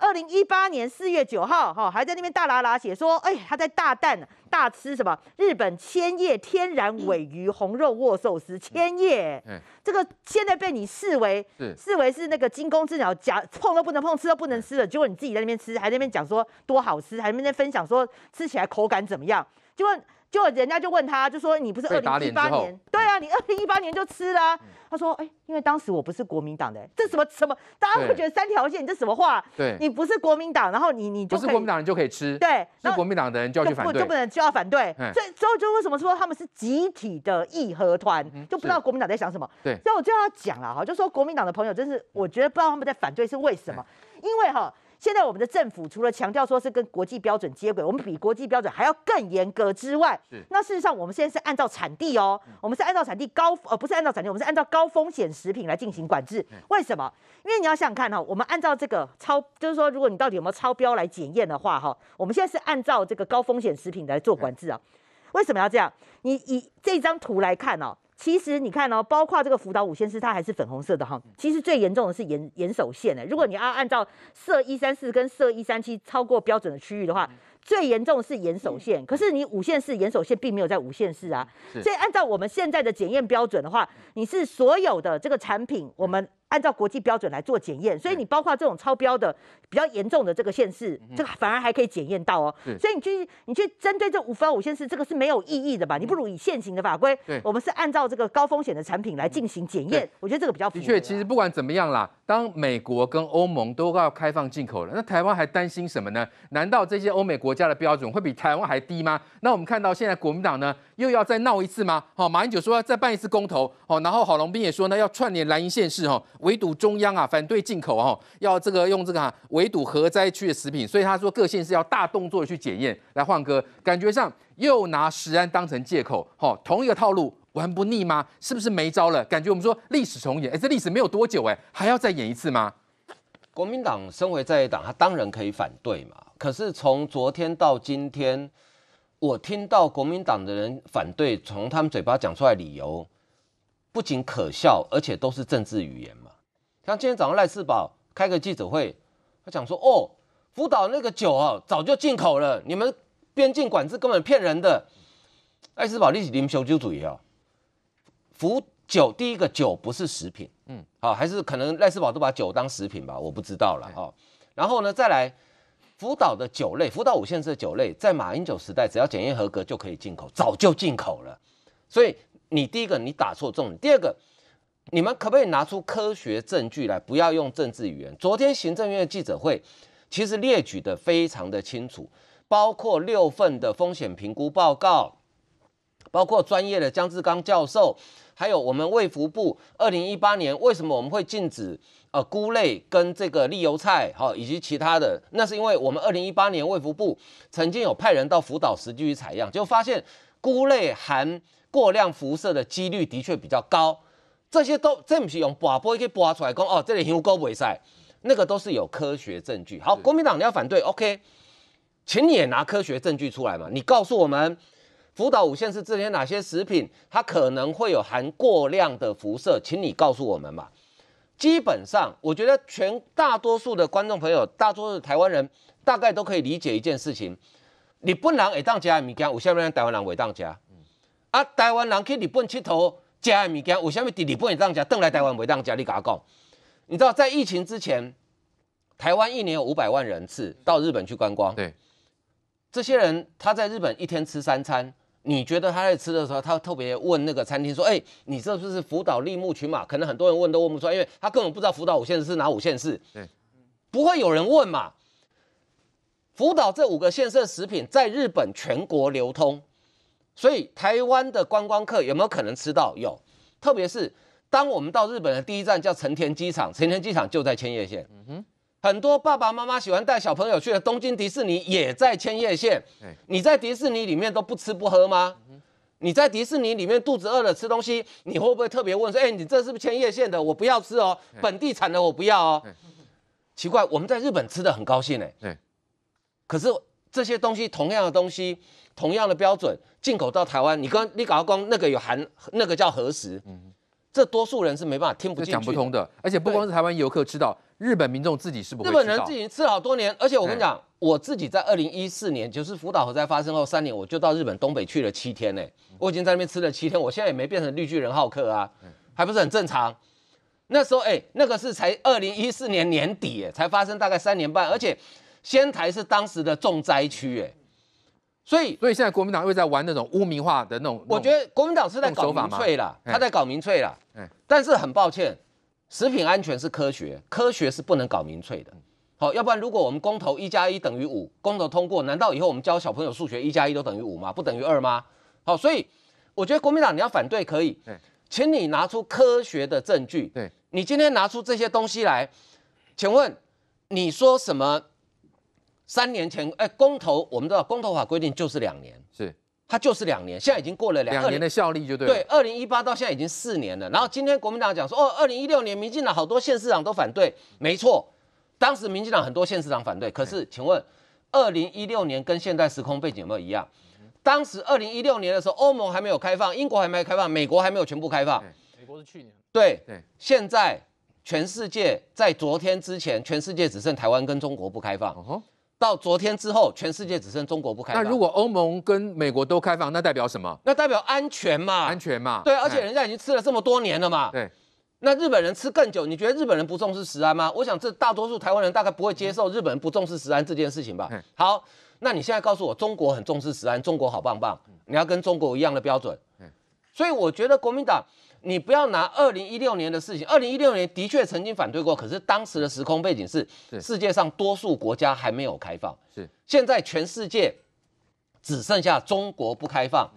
S5: 二零一八年四月九号，哈，还在那边大喇喇写说，哎，他在大蛋大吃什么？日本千叶天然尾鱼红肉握寿司，千叶，这个现在被你视为是视为是那个惊弓之鸟，夹碰都不能碰，吃都不能吃了。结果你自己在那边吃，还那边讲说多好吃，还那边分享说吃起来口感怎么样，结果。就人家就问他，就说你不是二零一八年？对啊，你二零一八年就吃了。他说，哎，因为当时我不是国民党的，这什么什么，大家会觉得三条线，你这什么话？对，你不是国民党，然后你你就不是国民党
S1: 人就可以吃？对，那国民党的人就要去反对，就不能
S5: 就要反对。所以最后就为什么？说他们是集体的义和团，就不知道国民党在想什么。对，所以我就要讲了哈，就说国民党的朋友真是，我觉得不知道他们在反对是为什么，因为哈。现在我们的政府除了强调说是跟国际标准接轨，我们比国际标准还要更严格之外，那事实上我们现在是按照产地哦，我们是按照产地高呃不是按照产地，我们是按照高风险食品来进行管制。为什么？因为你要想想看哈，我们按照这个超，就是说如果你到底有没有超标来检验的话哈，我们现在是按照这个高风险食品来做管制啊。为什么要这样？你以这张图来看哦。其实你看哦，包括这个福岛五线市，它还是粉红色的哈。其实最严重的是岩岩手线的。如果你要按照设一三四跟设一三七超过标准的区域的话，最严重是岩手线。可是你五线市岩手线并没有在五线市啊，所以按照我们现在的检验标准的话，你是所有的这个产品，我们。按照国际标准来做检验，所以你包括这种超标的、比较严重的这个县市，这个反而还可以检验到哦。所以你去你去针对这五分五限市，这个是没有意义的吧？你不如以现行的法规，我们是按照这个高风险的产品来进行检验。我觉得这个比较的确。其实不管怎
S1: 么样啦，当美国跟欧盟都要开放进口了，那台湾还担心什么呢？难道这些欧美国家的标准会比台湾还低吗？那我们看到现在国民党呢又要再闹一次吗？好，马英九说要再办一次公投好，然后郝龙斌也说呢要串联蓝营县市哦。围堵中央啊，反对进口哦，要这个用这个哈围堵核灾区的食品，所以他说各县是要大动作的去检验。来，换歌，感觉上又拿食安当成借口，哈，同一个套路玩不腻吗？是不是没招了？感觉我们说历史重演，哎，这历史没有多久，哎，还要再演
S4: 一次吗？国民党身为在野党，他当然可以反对嘛。可是从昨天到今天，我听到国民党的人反对，从他们嘴巴讲出来理由，不仅可笑，而且都是政治语言嘛。像今天早上赖世宝开个记者会，他讲说哦，福岛那个酒啊，早就进口了，你们边境管制根本骗人的。赖世宝，即你们求救主义哦，福酒第一个酒不是食品，嗯，好，还是可能赖世宝都把酒当食品吧，我不知道了哈。然后呢，再来福岛的酒类，福岛五县的酒类，在马英九时代只要检验合格就可以进口，早就进口了。所以你第一个你打错重点，第二个。你们可不可以拿出科学证据来？不要用政治语言。昨天行政院记者会其实列举的非常的清楚，包括六份的风险评估报告，包括专业的江志刚教授，还有我们卫福部二零一八年为什么我们会禁止呃菇类跟这个利油菜，好，以及其他的，那是因为我们二零一八年卫福部曾经有派人到福岛时去采样，就发现菇类含过量辐射的几率的确比较高。这些都这不是用拔报可拔出来讲哦，这里香菇袂赛，那个都是有科学证据。好，国民党你要反对，OK，请你也拿科学证据出来嘛。你告诉我们，福岛五县市这些哪些食品它可能会有含过量的辐射，请你告诉我们嘛。基本上，我觉得全大多数的观众朋友，大多数台湾人，大概都可以理解一件事情：，日本人会当吃嘅物件，有些物台湾人袂当家。啊，台湾人去日本铁佗。加米加，为什么弟，日本也这样讲，邓来台湾不也这样讲？你讲，你知道在疫情之前，台湾一年有五百万人次到日本去观光。对，这些人他在日本一天吃三餐，你觉得他在吃的时候，他特别问那个餐厅说：“哎，你这是不是福岛立木群马？”可能很多人问都问不出来，因为他根本不知道福岛五县是哪五县市。对，不会有人问嘛？福岛这五个县市的食品在日本全国流通。所以台湾的观光客有没有可能吃到？有，特别是当我们到日本的第一站叫成田机场，成田机场就在千叶县。嗯哼，很多爸爸妈妈喜欢带小朋友去的东京迪士尼也在千叶县。你在迪士尼里面都不吃不喝吗？你在迪士尼里面肚子饿了吃东西，你会不会特别问说：哎，你这是不是千叶县的？我不要吃哦，本地产的我不要哦。奇怪，我们在日本吃的很高兴哎。可是这些东西同样的东西。同样的标准进口到台湾，你刚你搞个光那个有含那个叫核实，嗯，这多数人是没办法听不进去，讲不通的。而且不光是台湾游客知道，日本民众自己是不日本人自己吃了好多年。而且我跟你讲，我自己在二零一四年，就是福岛核灾发生后三年，我就到日本东北去了七天呢。我已经在那边吃了七天，我现在也没变成绿巨人浩克啊，还不是很正常。那时候哎，那个是才二零一四年年底，哎，才发生大概三年半，而且仙台是当时的重灾区，哎。所以，所以现在国民党又在玩那种污名化的那种，我觉得国民党是在搞民粹了，他在搞民粹了。但是很抱歉，食品安全是科学，科学是不能搞民粹的。好，要不然如果我们公投一加一等于五，公投通过，难道以后我们教小朋友数学一加一都等于五吗？不等于二吗？好，所以我觉得国民党你要反对可以，请你拿出科学的证据。对，你今天拿出这些东西来，请问你说什么？三年前，哎，公投我们知道公投法规定就是两年，是它就是两年。现在已经过了两年的效力就对对，二零一八到现在已经四年了。然后今天国民党讲说，哦，二零一六年民进党好多县市长都反对，没错，当时民进党很多县市长反对。可是，请问二零一六年跟现在时空背景有没有一样？当时二零一六年的时候，欧盟还没有开放，英国还没有开放，美国还没有全部开放。美国是去年。对对，现在全世界在昨天之前，全世界只剩台湾跟中国不开放。到昨天之后，全世界只剩中国不开放。那如果欧盟跟美国都开放，那代表什么？那代表安全嘛，安全
S1: 嘛。对，而且人
S4: 家已经吃了这么多年了嘛。对，那日本人吃更久，你觉得日本人不重视食安吗？我想这大多数台湾人大概不会接受日本人不重视食安这件事情吧。好，那你现在告诉我，中国很重视食安，中国好棒棒。你要跟中国一样的标准。嗯。所以我觉得国民党。你不要拿二零一六年的事情，二零一六年的确曾经反对过，可是当时的时空背景是世界上多数国家还没有开放，是现在全世界只剩下中国不开放，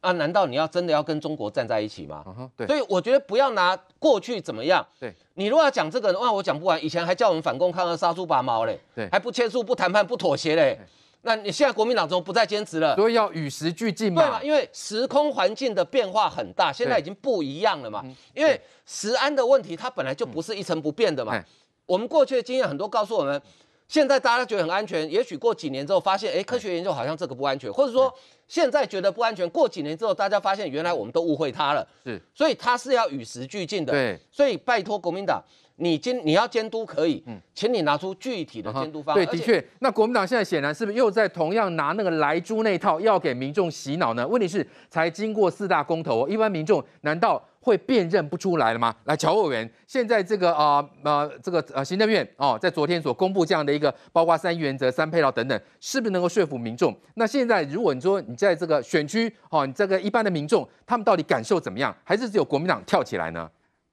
S4: 啊，难道你要真的要跟中国站在一起吗？所以我觉得不要拿过去怎么样，对你如果要讲这个人，话，我讲不完，以前还叫我们反共抗日、杀猪拔毛嘞，对，还不签署不谈判不妥协嘞。那你现在国民党中不再坚持了，所以要
S1: 与时俱进嘛？对嘛？因
S4: 为时空环境的变化很大，现在已经不一样了嘛。因为时安的问题，它本来就不是一成不变的嘛。我们过去的经验很多告诉我们，现在大家觉得很安全，也许过几年之后发现，哎，科学研究好像这个不安全，或者说现在觉得不安全，过几年之后大家发现原来我们都误会它了。是，所以它是要与时俱进的。对，所以拜托国民党。你监你要监督可以，请你拿出具体的监督方。对，的确，
S1: 那国民党现在显然是不是又在同样拿那个莱猪那套要给民众洗脑呢？问题是才经过四大公投，一般民众难道会辨认不出来了吗？来，乔委员，现在这个啊呃这个呃行政院哦，在昨天所公布这样的一个，包括三原则、三配套等等，是不是能够说服民众？那现在如果你说你在这个选区哦，你这个一般的民众他们到底感受怎么样？还是只有国民党跳起来呢？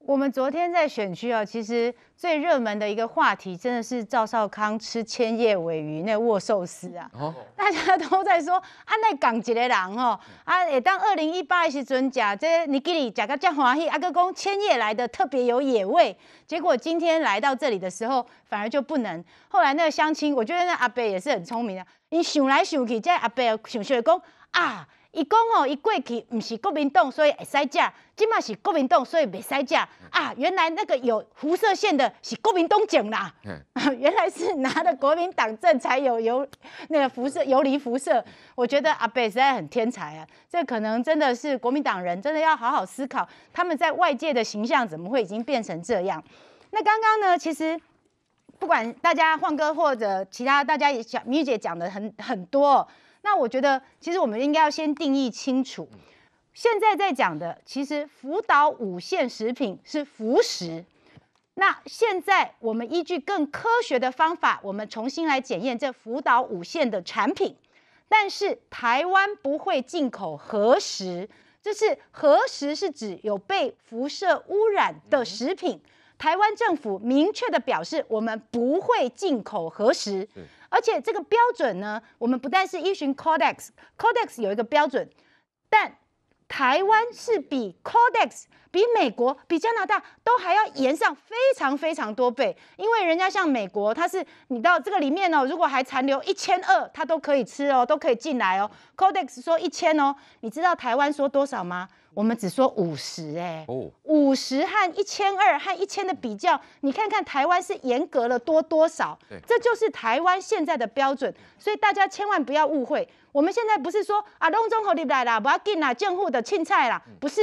S3: 我们昨天在选区啊，其实最热门的一个话题，真的是赵少康吃千叶尾鱼那握寿司啊，(laughs) 大家都在说，啊，那港籍的人哦，啊，当二零一八时阵，假这你给你讲个叫欢喜，阿哥公千叶来的特别有野味，结果今天来到这里的时候，反而就不能。后来那个相亲，我觉得那阿伯也是很聪明的，你想来想去，这阿伯想出来讲啊。一讲哦，一过去不是国民党，所以会塞假；即嘛是国民党，所以没塞假啊。原来那个有辐射线的，是国民党证啦。(laughs) 原来是拿的国民党证才有有那个辐射游离辐射。我觉得阿北实在很天才啊，这可能真的是国民党人，真的要好好思考他们在外界的形象怎么会已经变成这样。那刚刚呢，其实不管大家换哥或者其他，大家也讲，米姐讲的很很多。那我觉得，其实我们应该要先定义清楚，现在在讲的，其实福岛五线食品是福食。那现在我们依据更科学的方法，我们重新来检验这福岛五线的产品。但是台湾不会进口核食，这是核食是指有被辐射污染的食品。台湾政府明确的表示，我们不会进口核食。而且这个标准呢，我们不但是依循 Codex，Codex 有一个标准，但台湾是比 Codex、比美国、比加拿大都还要严上非常非常多倍。因为人家像美国，它是你到这个里面哦，如果还残留一千二，它都可以吃哦，都可以进来哦。Codex 说一千哦，你知道台湾说多少吗？我们只说五十哎，五十和一千二和一千的比较，你看看台湾是严格了多多少，这就是台湾现在的标准，所以大家千万不要误会，我们现在不是说啊，龙中口立来啦，不要进啦，政府的青菜啦，不是，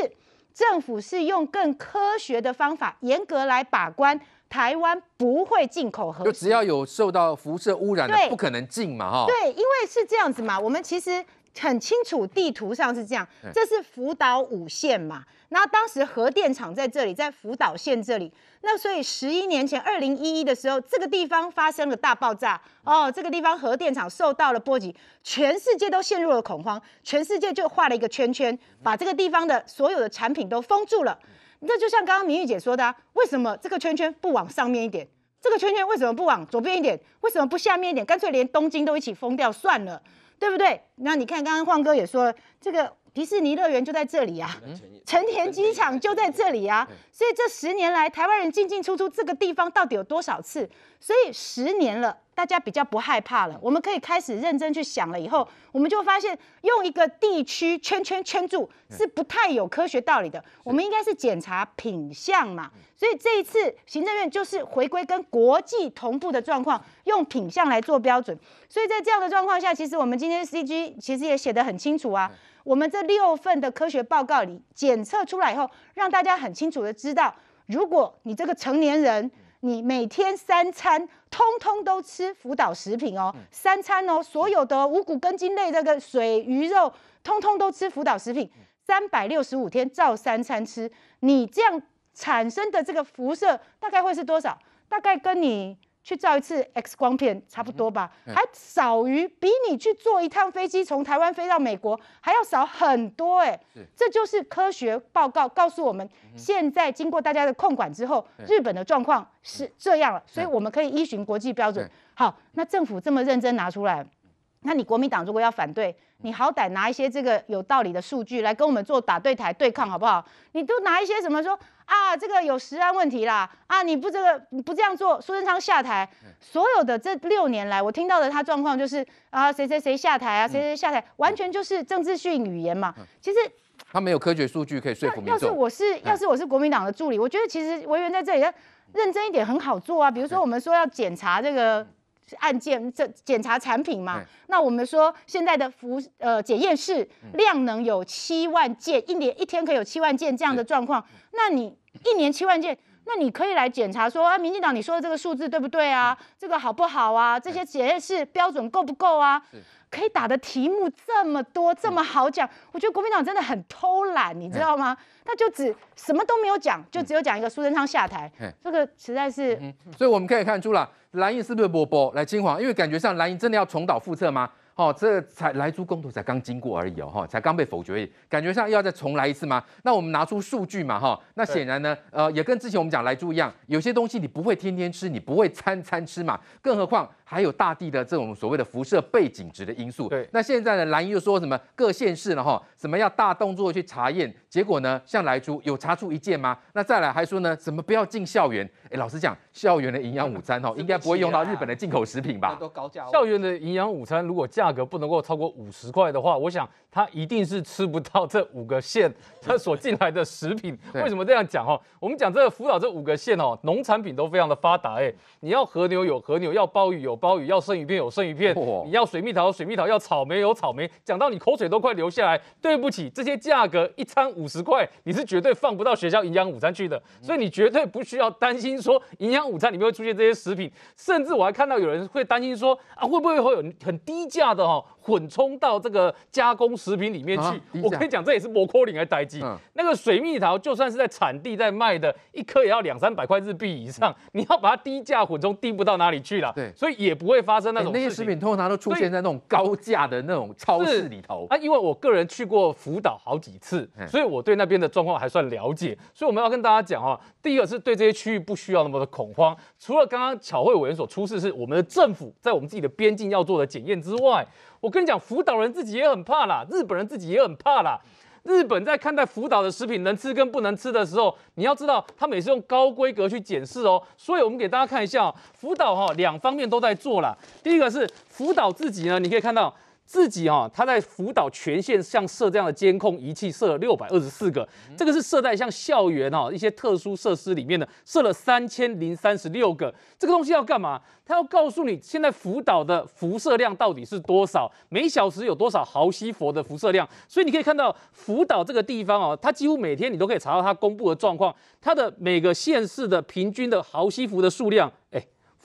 S3: 政府是用更科学的方法，严格来把关，台湾不会进口核，就只要有
S1: 受到辐射污染的，不可能进嘛，哈，对，
S3: 因为是这样子嘛，我们其实。很清楚，地图上是这样，这是福岛五线嘛。然后当时核电厂在这里，在福岛县这里。那所以十一年前，二零一一的时候，这个地方发生了大爆炸，哦，这个地方核电厂受到了波及，全世界都陷入了恐慌，全世界就画了一个圈圈，把这个地方的所有的产品都封住了。那就像刚刚明玉姐说的，为什么这个圈圈不往上面一点？这个圈圈为什么不往左边一点？为什么不下面一点？干脆连东京都一起封掉算了。对不对？那你看，刚刚晃哥也说了，这个。迪士尼乐园就在这里啊，成田机场就在这里啊，所以这十年来，台湾人进进出出这个地方到底有多少次？所以十年了，大家比较不害怕了，我们可以开始认真去想了。以后我们就发现，用一个地区圈圈圈住是不太有科学道理的。我们应该是检查品相嘛，所以这一次行政院就是回归跟国际同步的状况，用品相来做标准。所以在这样的状况下，其实我们今天 CG 其实也写得很清楚啊。我们这六份的科学报告里检测出来以后，让大家很清楚的知道，如果你这个成年人，你每天三餐通通都吃辅导食品哦，三餐哦，所有的五谷根茎类、这个水鱼肉，通通都吃辅导食品，三百六十五天照三餐吃，你这样产生的这个辐射大概会是多少？大概跟你。去照一次 X 光片差不多吧，还少于比你去坐一趟飞机从台湾飞到美国还要少很多，哎，这就是科学报告告诉我们，现在经过大家的控管之后，日本的状况是这样了，所以我们可以依循国际标准。好，那政府这么认真拿出来，那你国民党如果要反对？你好歹拿一些这个有道理的数据来跟我们做打对台对抗，好不好？你都拿一些什么说啊？这个有食案问题啦，啊，你不这个不这样做，苏贞昌下台。所有的这六年来，我听到的他状况就是啊，谁谁谁下台啊，谁谁下台，完全就是政治训语言嘛。其实
S1: 他没有科学数据可以说服民要是我
S3: 是要是我是国民党的助理，我觉得其实委员在这里认真一点很好做啊。比如说我们说要检查这个。案件这检查产品嘛，那我们说现在的服呃检验室量能有七万件，一年一天可以有七万件这样的状况，那你一年七万件，那你可以来检查说啊，民进党你说的这个数字对不对啊？这个好不好啊？这些检验室标准够不够啊？可以打的题目这么多，这么好讲，我觉得国民党真的很偷懒，你知道吗？他就只什么都没有讲，就只有讲一个苏贞昌下台，这个实在是。所以我
S1: 们可以看出了蓝营是不是波波来金黄，因为感觉上蓝营真的要重蹈覆辙吗？好，这才来猪公投才刚经过而已哦，哈，才刚被否决，感觉上要再重来一次吗？那我们拿出数据嘛，哈，那显然呢，呃，也跟之前我们讲来猪一样，有些东西你不会天天吃，你不会餐餐吃嘛，更何况还有大地的这种所谓的辐射背景值的因素。对，那现在呢，蓝营又说什么各县市了哈，什么要大动作去查验，结果呢，像来猪有查出一件吗？那再来还说呢，什么不要进校园？哎，老实讲，校园的营养
S7: 午餐哦，(laughs) 应该
S1: 不会用到日本的进口食品吧？
S4: 高价。校
S7: 园的营养午餐如果这价格不能够超过五十块的话，我想他一定是吃不到这五个县 (laughs) 他所进来的食品。为什么这样讲哦？我们讲这福岛这五个县哦，农产品都非常的发达哎。你要和牛有和牛，要鲍鱼有鲍鱼，要生鱼片有生鱼片，你要水蜜桃水蜜桃，要草莓有草莓，讲到你口水都快流下来。对不起，这些价格一餐五十块，你是绝对放不到学校营养午餐去的。所以你绝对不需要担心说营养午餐里面会出现这些食品。甚至我还看到有人会担心说啊，会不会会有很低价？的哈。混充到这个加工食品里面去，我跟你讲，这也是摩柯林在代际。那个水蜜桃就算是在产地在卖的，一颗也要两三百块日币以上。你要把它低价混充，低不到哪里去了。对，所以也不会发生那种。那些食品通常都出现在那种高价的那种超市里头。啊，因为我个人去过福岛好几次，所以我对那边的状况还算了解。所以我们要跟大家讲啊，第一个是对这些区域不需要那么的恐慌。除了刚刚巧慧委员所出示是我们的政府在我们自己的边境要做的检验之外。我跟你讲，福岛人自己也很怕啦，日本人自己也很怕啦。日本在看待福岛的食品能吃跟不能吃的时候，你要知道他们也是用高规格去检视哦。所以，我们给大家看一下，福岛哈两方面都在做了。第一个是福岛自己呢，你可以看到。自己啊，他在福岛全县像设这样的监控仪器设了六百二十四个，这个是设在像校园哦一些特殊设施里面的，设了三千零三十六个。这个东西要干嘛？他要告诉你现在福岛的辐射量到底是多少，每小时有多少毫西弗的辐射量。所以你可以看到福岛这个地方哦，它几乎每天你都可以查到它公布的状况，它的每个县市的平均的毫西弗的数量。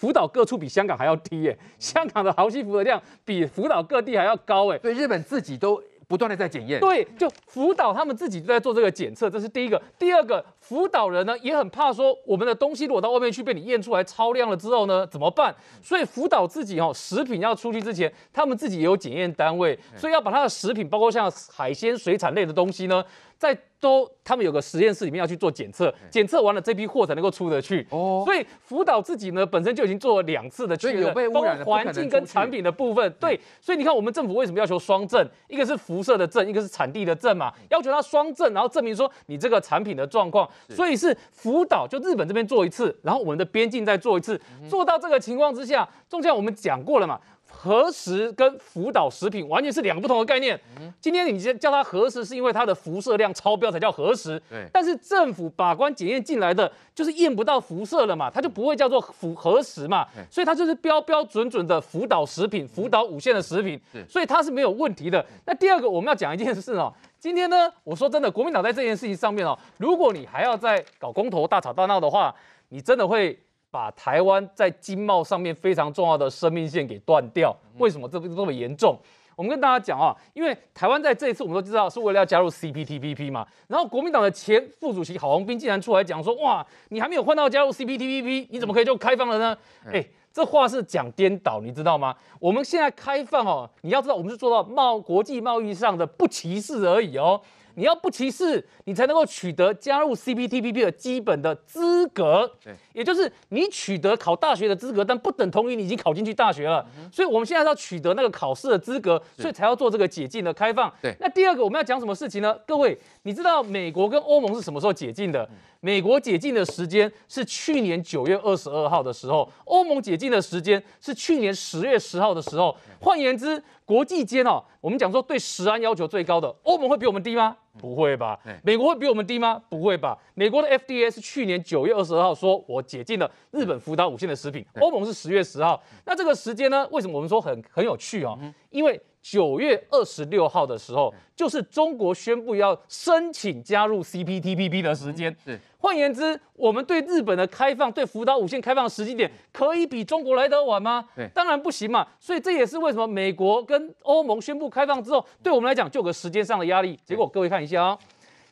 S7: 福岛各处比香港还要低耶，香港的豪西服的量比福岛各地还要高哎。以日本自己都不断的在检验，对，就福岛他们自己都在做这个检测，这是第一个。第二个，福岛人呢也很怕说我们的东西如果到外面去被你验出来超量了之后呢怎么办？所以福岛自己哦，食品要出去之前，他们自己也有检验单位，所以要把他的食品包括像海鲜水产类的东西呢在。都，他们有个实验室里面要去做检测，检测完了这批货才能够出得去。哦，所以福岛自己呢本身就已经做了两次的，所以有污染环境跟产品的部分，对。所以你看我们政府为什么要求双证，一个是辐射的证，一个是产地的证嘛，要求它双证，然后证明说你这个产品的状况。所以是福岛就日本这边做一次，然后我们的边境再做一次，做到这个情况之下，中间我们讲过了嘛。核食跟辅导食品完全是两个不同的概念。今天你叫叫它核食，是因为它的辐射量超标才叫核食。但是政府把关检验进来的，就是验不到辐射了嘛，它就不会叫做辅核食嘛。所以它就是标标准准的辅导食品、辅导五线的食品。所以它是没有问题的。那第二个，我们要讲一件事哦。今天呢，我说真的，国民党在这件事情上面哦，如果你还要再搞公投大吵大闹的话，你真的会。把台湾在经贸上面非常重要的生命线给断掉，为什么这这么严重？我们跟大家讲啊，因为台湾在这一次我们都知道是为了要加入 CPTPP 嘛，然后国民党的前副主席郝鸿斌竟然出来讲说，哇，你还没有换到加入 CPTPP，你怎么可以就开放了呢？哎，这话是讲颠倒，你知道吗？我们现在开放哦，你要知道我们是做到贸国际贸易上的不歧视而已哦。你要不歧视，你才能够取得加入 C P T P P 的基本的资格。对，也就是你取得考大学的资格，但不等同于你已经考进去大学了。所以，我们现在要取得那个考试的资格，所以才要做这个解禁的开放。对。那第二个，我们要讲什么事情呢？各位，你知道美国跟欧盟是什么时候解禁的？美国解禁的时间是去年九月二十二号的时候，欧盟解禁的时间是去年十月十号的时候。换言之，国际间哦，我们讲说对食安要求最高的欧盟会比我们低吗？不会吧？美国会比我们低吗？不会吧？美国的 FDA 是去年九月二十二号说，我解禁了日本福岛五线的食品。欧盟是十月十号。那这个时间呢？为什么我们说很很有趣哦？因为九月二十六号的时候，就是中国宣布要申请加入 CPTPP 的时间。换言之，我们对日本的开放，对福岛五线开放的时间点，可以比中国来得晚吗？对，当然不行嘛。所以这也是为什么美国跟欧盟宣布开放之后，对我们来讲就有个时间上的压力。结果各位看。看一下哦，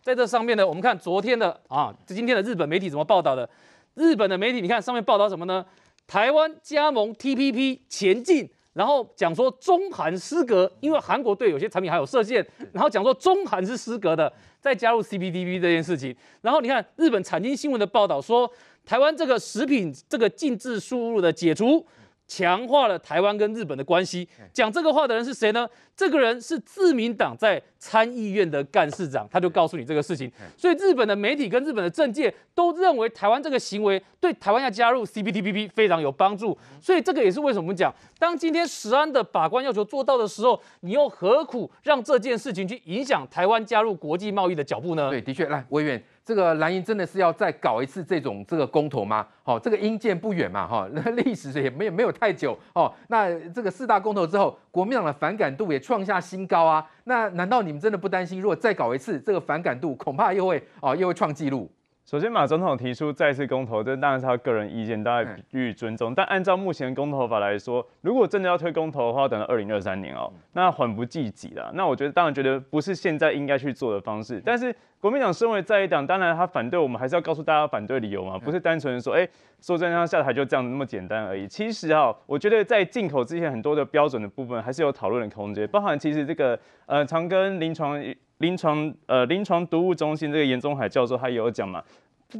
S7: 在这上面呢，我们看昨天的啊，这今天的日本媒体怎么报道的？日本的媒体，你看上面报道什么呢？台湾加盟 TPP 前进，然后讲说中韩失格，因为韩国对有些产品还有设限，然后讲说中韩是失格的，再加入 CPTP 这件事情。然后你看日本产经新闻的报道说，台湾这个食品这个禁制输入的解除。强化了台湾跟日本的关系，讲这个话的人是谁呢？这个人是自民党在参议院的干事长，他就告诉你这个事情。所以日本的媒体跟日本的政界都认为台湾这个行为对台湾要加入 CPTPP 非常有帮助。所以这个也是为什么讲，当今天石安的把关要求做到的时候，你又何苦让这件事情去影响台湾加入国际贸易的脚步呢？对，的确，来，委员。
S1: 这个蓝营真的是要再搞一次这种这个公投吗？好，这个阴线不远嘛，哈，(laughs) 那历史也没没有太久哦。那这个四大公投之后，国民党的反感度也创下新高啊。那难道你们真的不担心，如果再搞一次，这个反感度恐怕又会哦，又
S6: 会创纪录？首先，马总统提出再次公投，这当然是他个人意见，大然予以尊重。但按照目前公投法来说，如果真的要推公投的话，等到二零二三年哦，那缓不济急了。那我觉得，当然觉得不是现在应该去做的方式，但是。国民党身为在野党，当然他反对，我们还是要告诉大家反对理由嘛，不是单纯的说，哎，说在下台就这样那么简单而已。其实啊，我觉得在进口之前，很多的标准的部分还是有讨论的空间，包含其实这个呃，长庚临床临床呃临床毒物中心这个严宗海教授他也有讲嘛，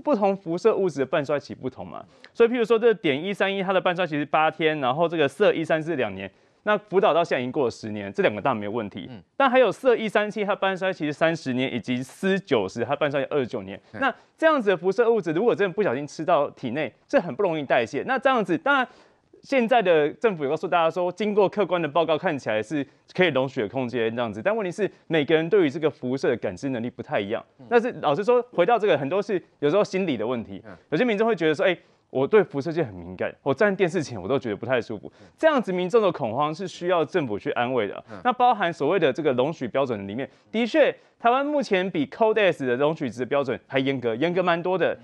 S6: 不同辐射物质的半衰期不同嘛，所以譬如说这个碘一三一它的半衰期是八天，然后这个铯一三四两年。那福岛到现在已经过了十年，这两个当然没有问题。嗯。但还有铯一三七，它半衰其实三十年，以及锶九十，它半衰二十九年。那这样子的辐射物质，如果真的不小心吃到体内，是很不容易代谢。那这样子，当然现在的政府也告诉大家说，经过客观的报告看起来是可以容许的空间这样子。但问题是，每个人对于这个辐射的感知能力不太一样。但是老实说，回到这个，很多是有时候心理的问题。有些民众会觉得说，哎。我对辐射界很敏感，我站电视前我都觉得不太舒服。这样子民众的恐慌是需要政府去安慰的。那包含所谓的这个容许标准里面，的确，台湾目前比 c o d e s 的容许值标准还严格，严格蛮多的。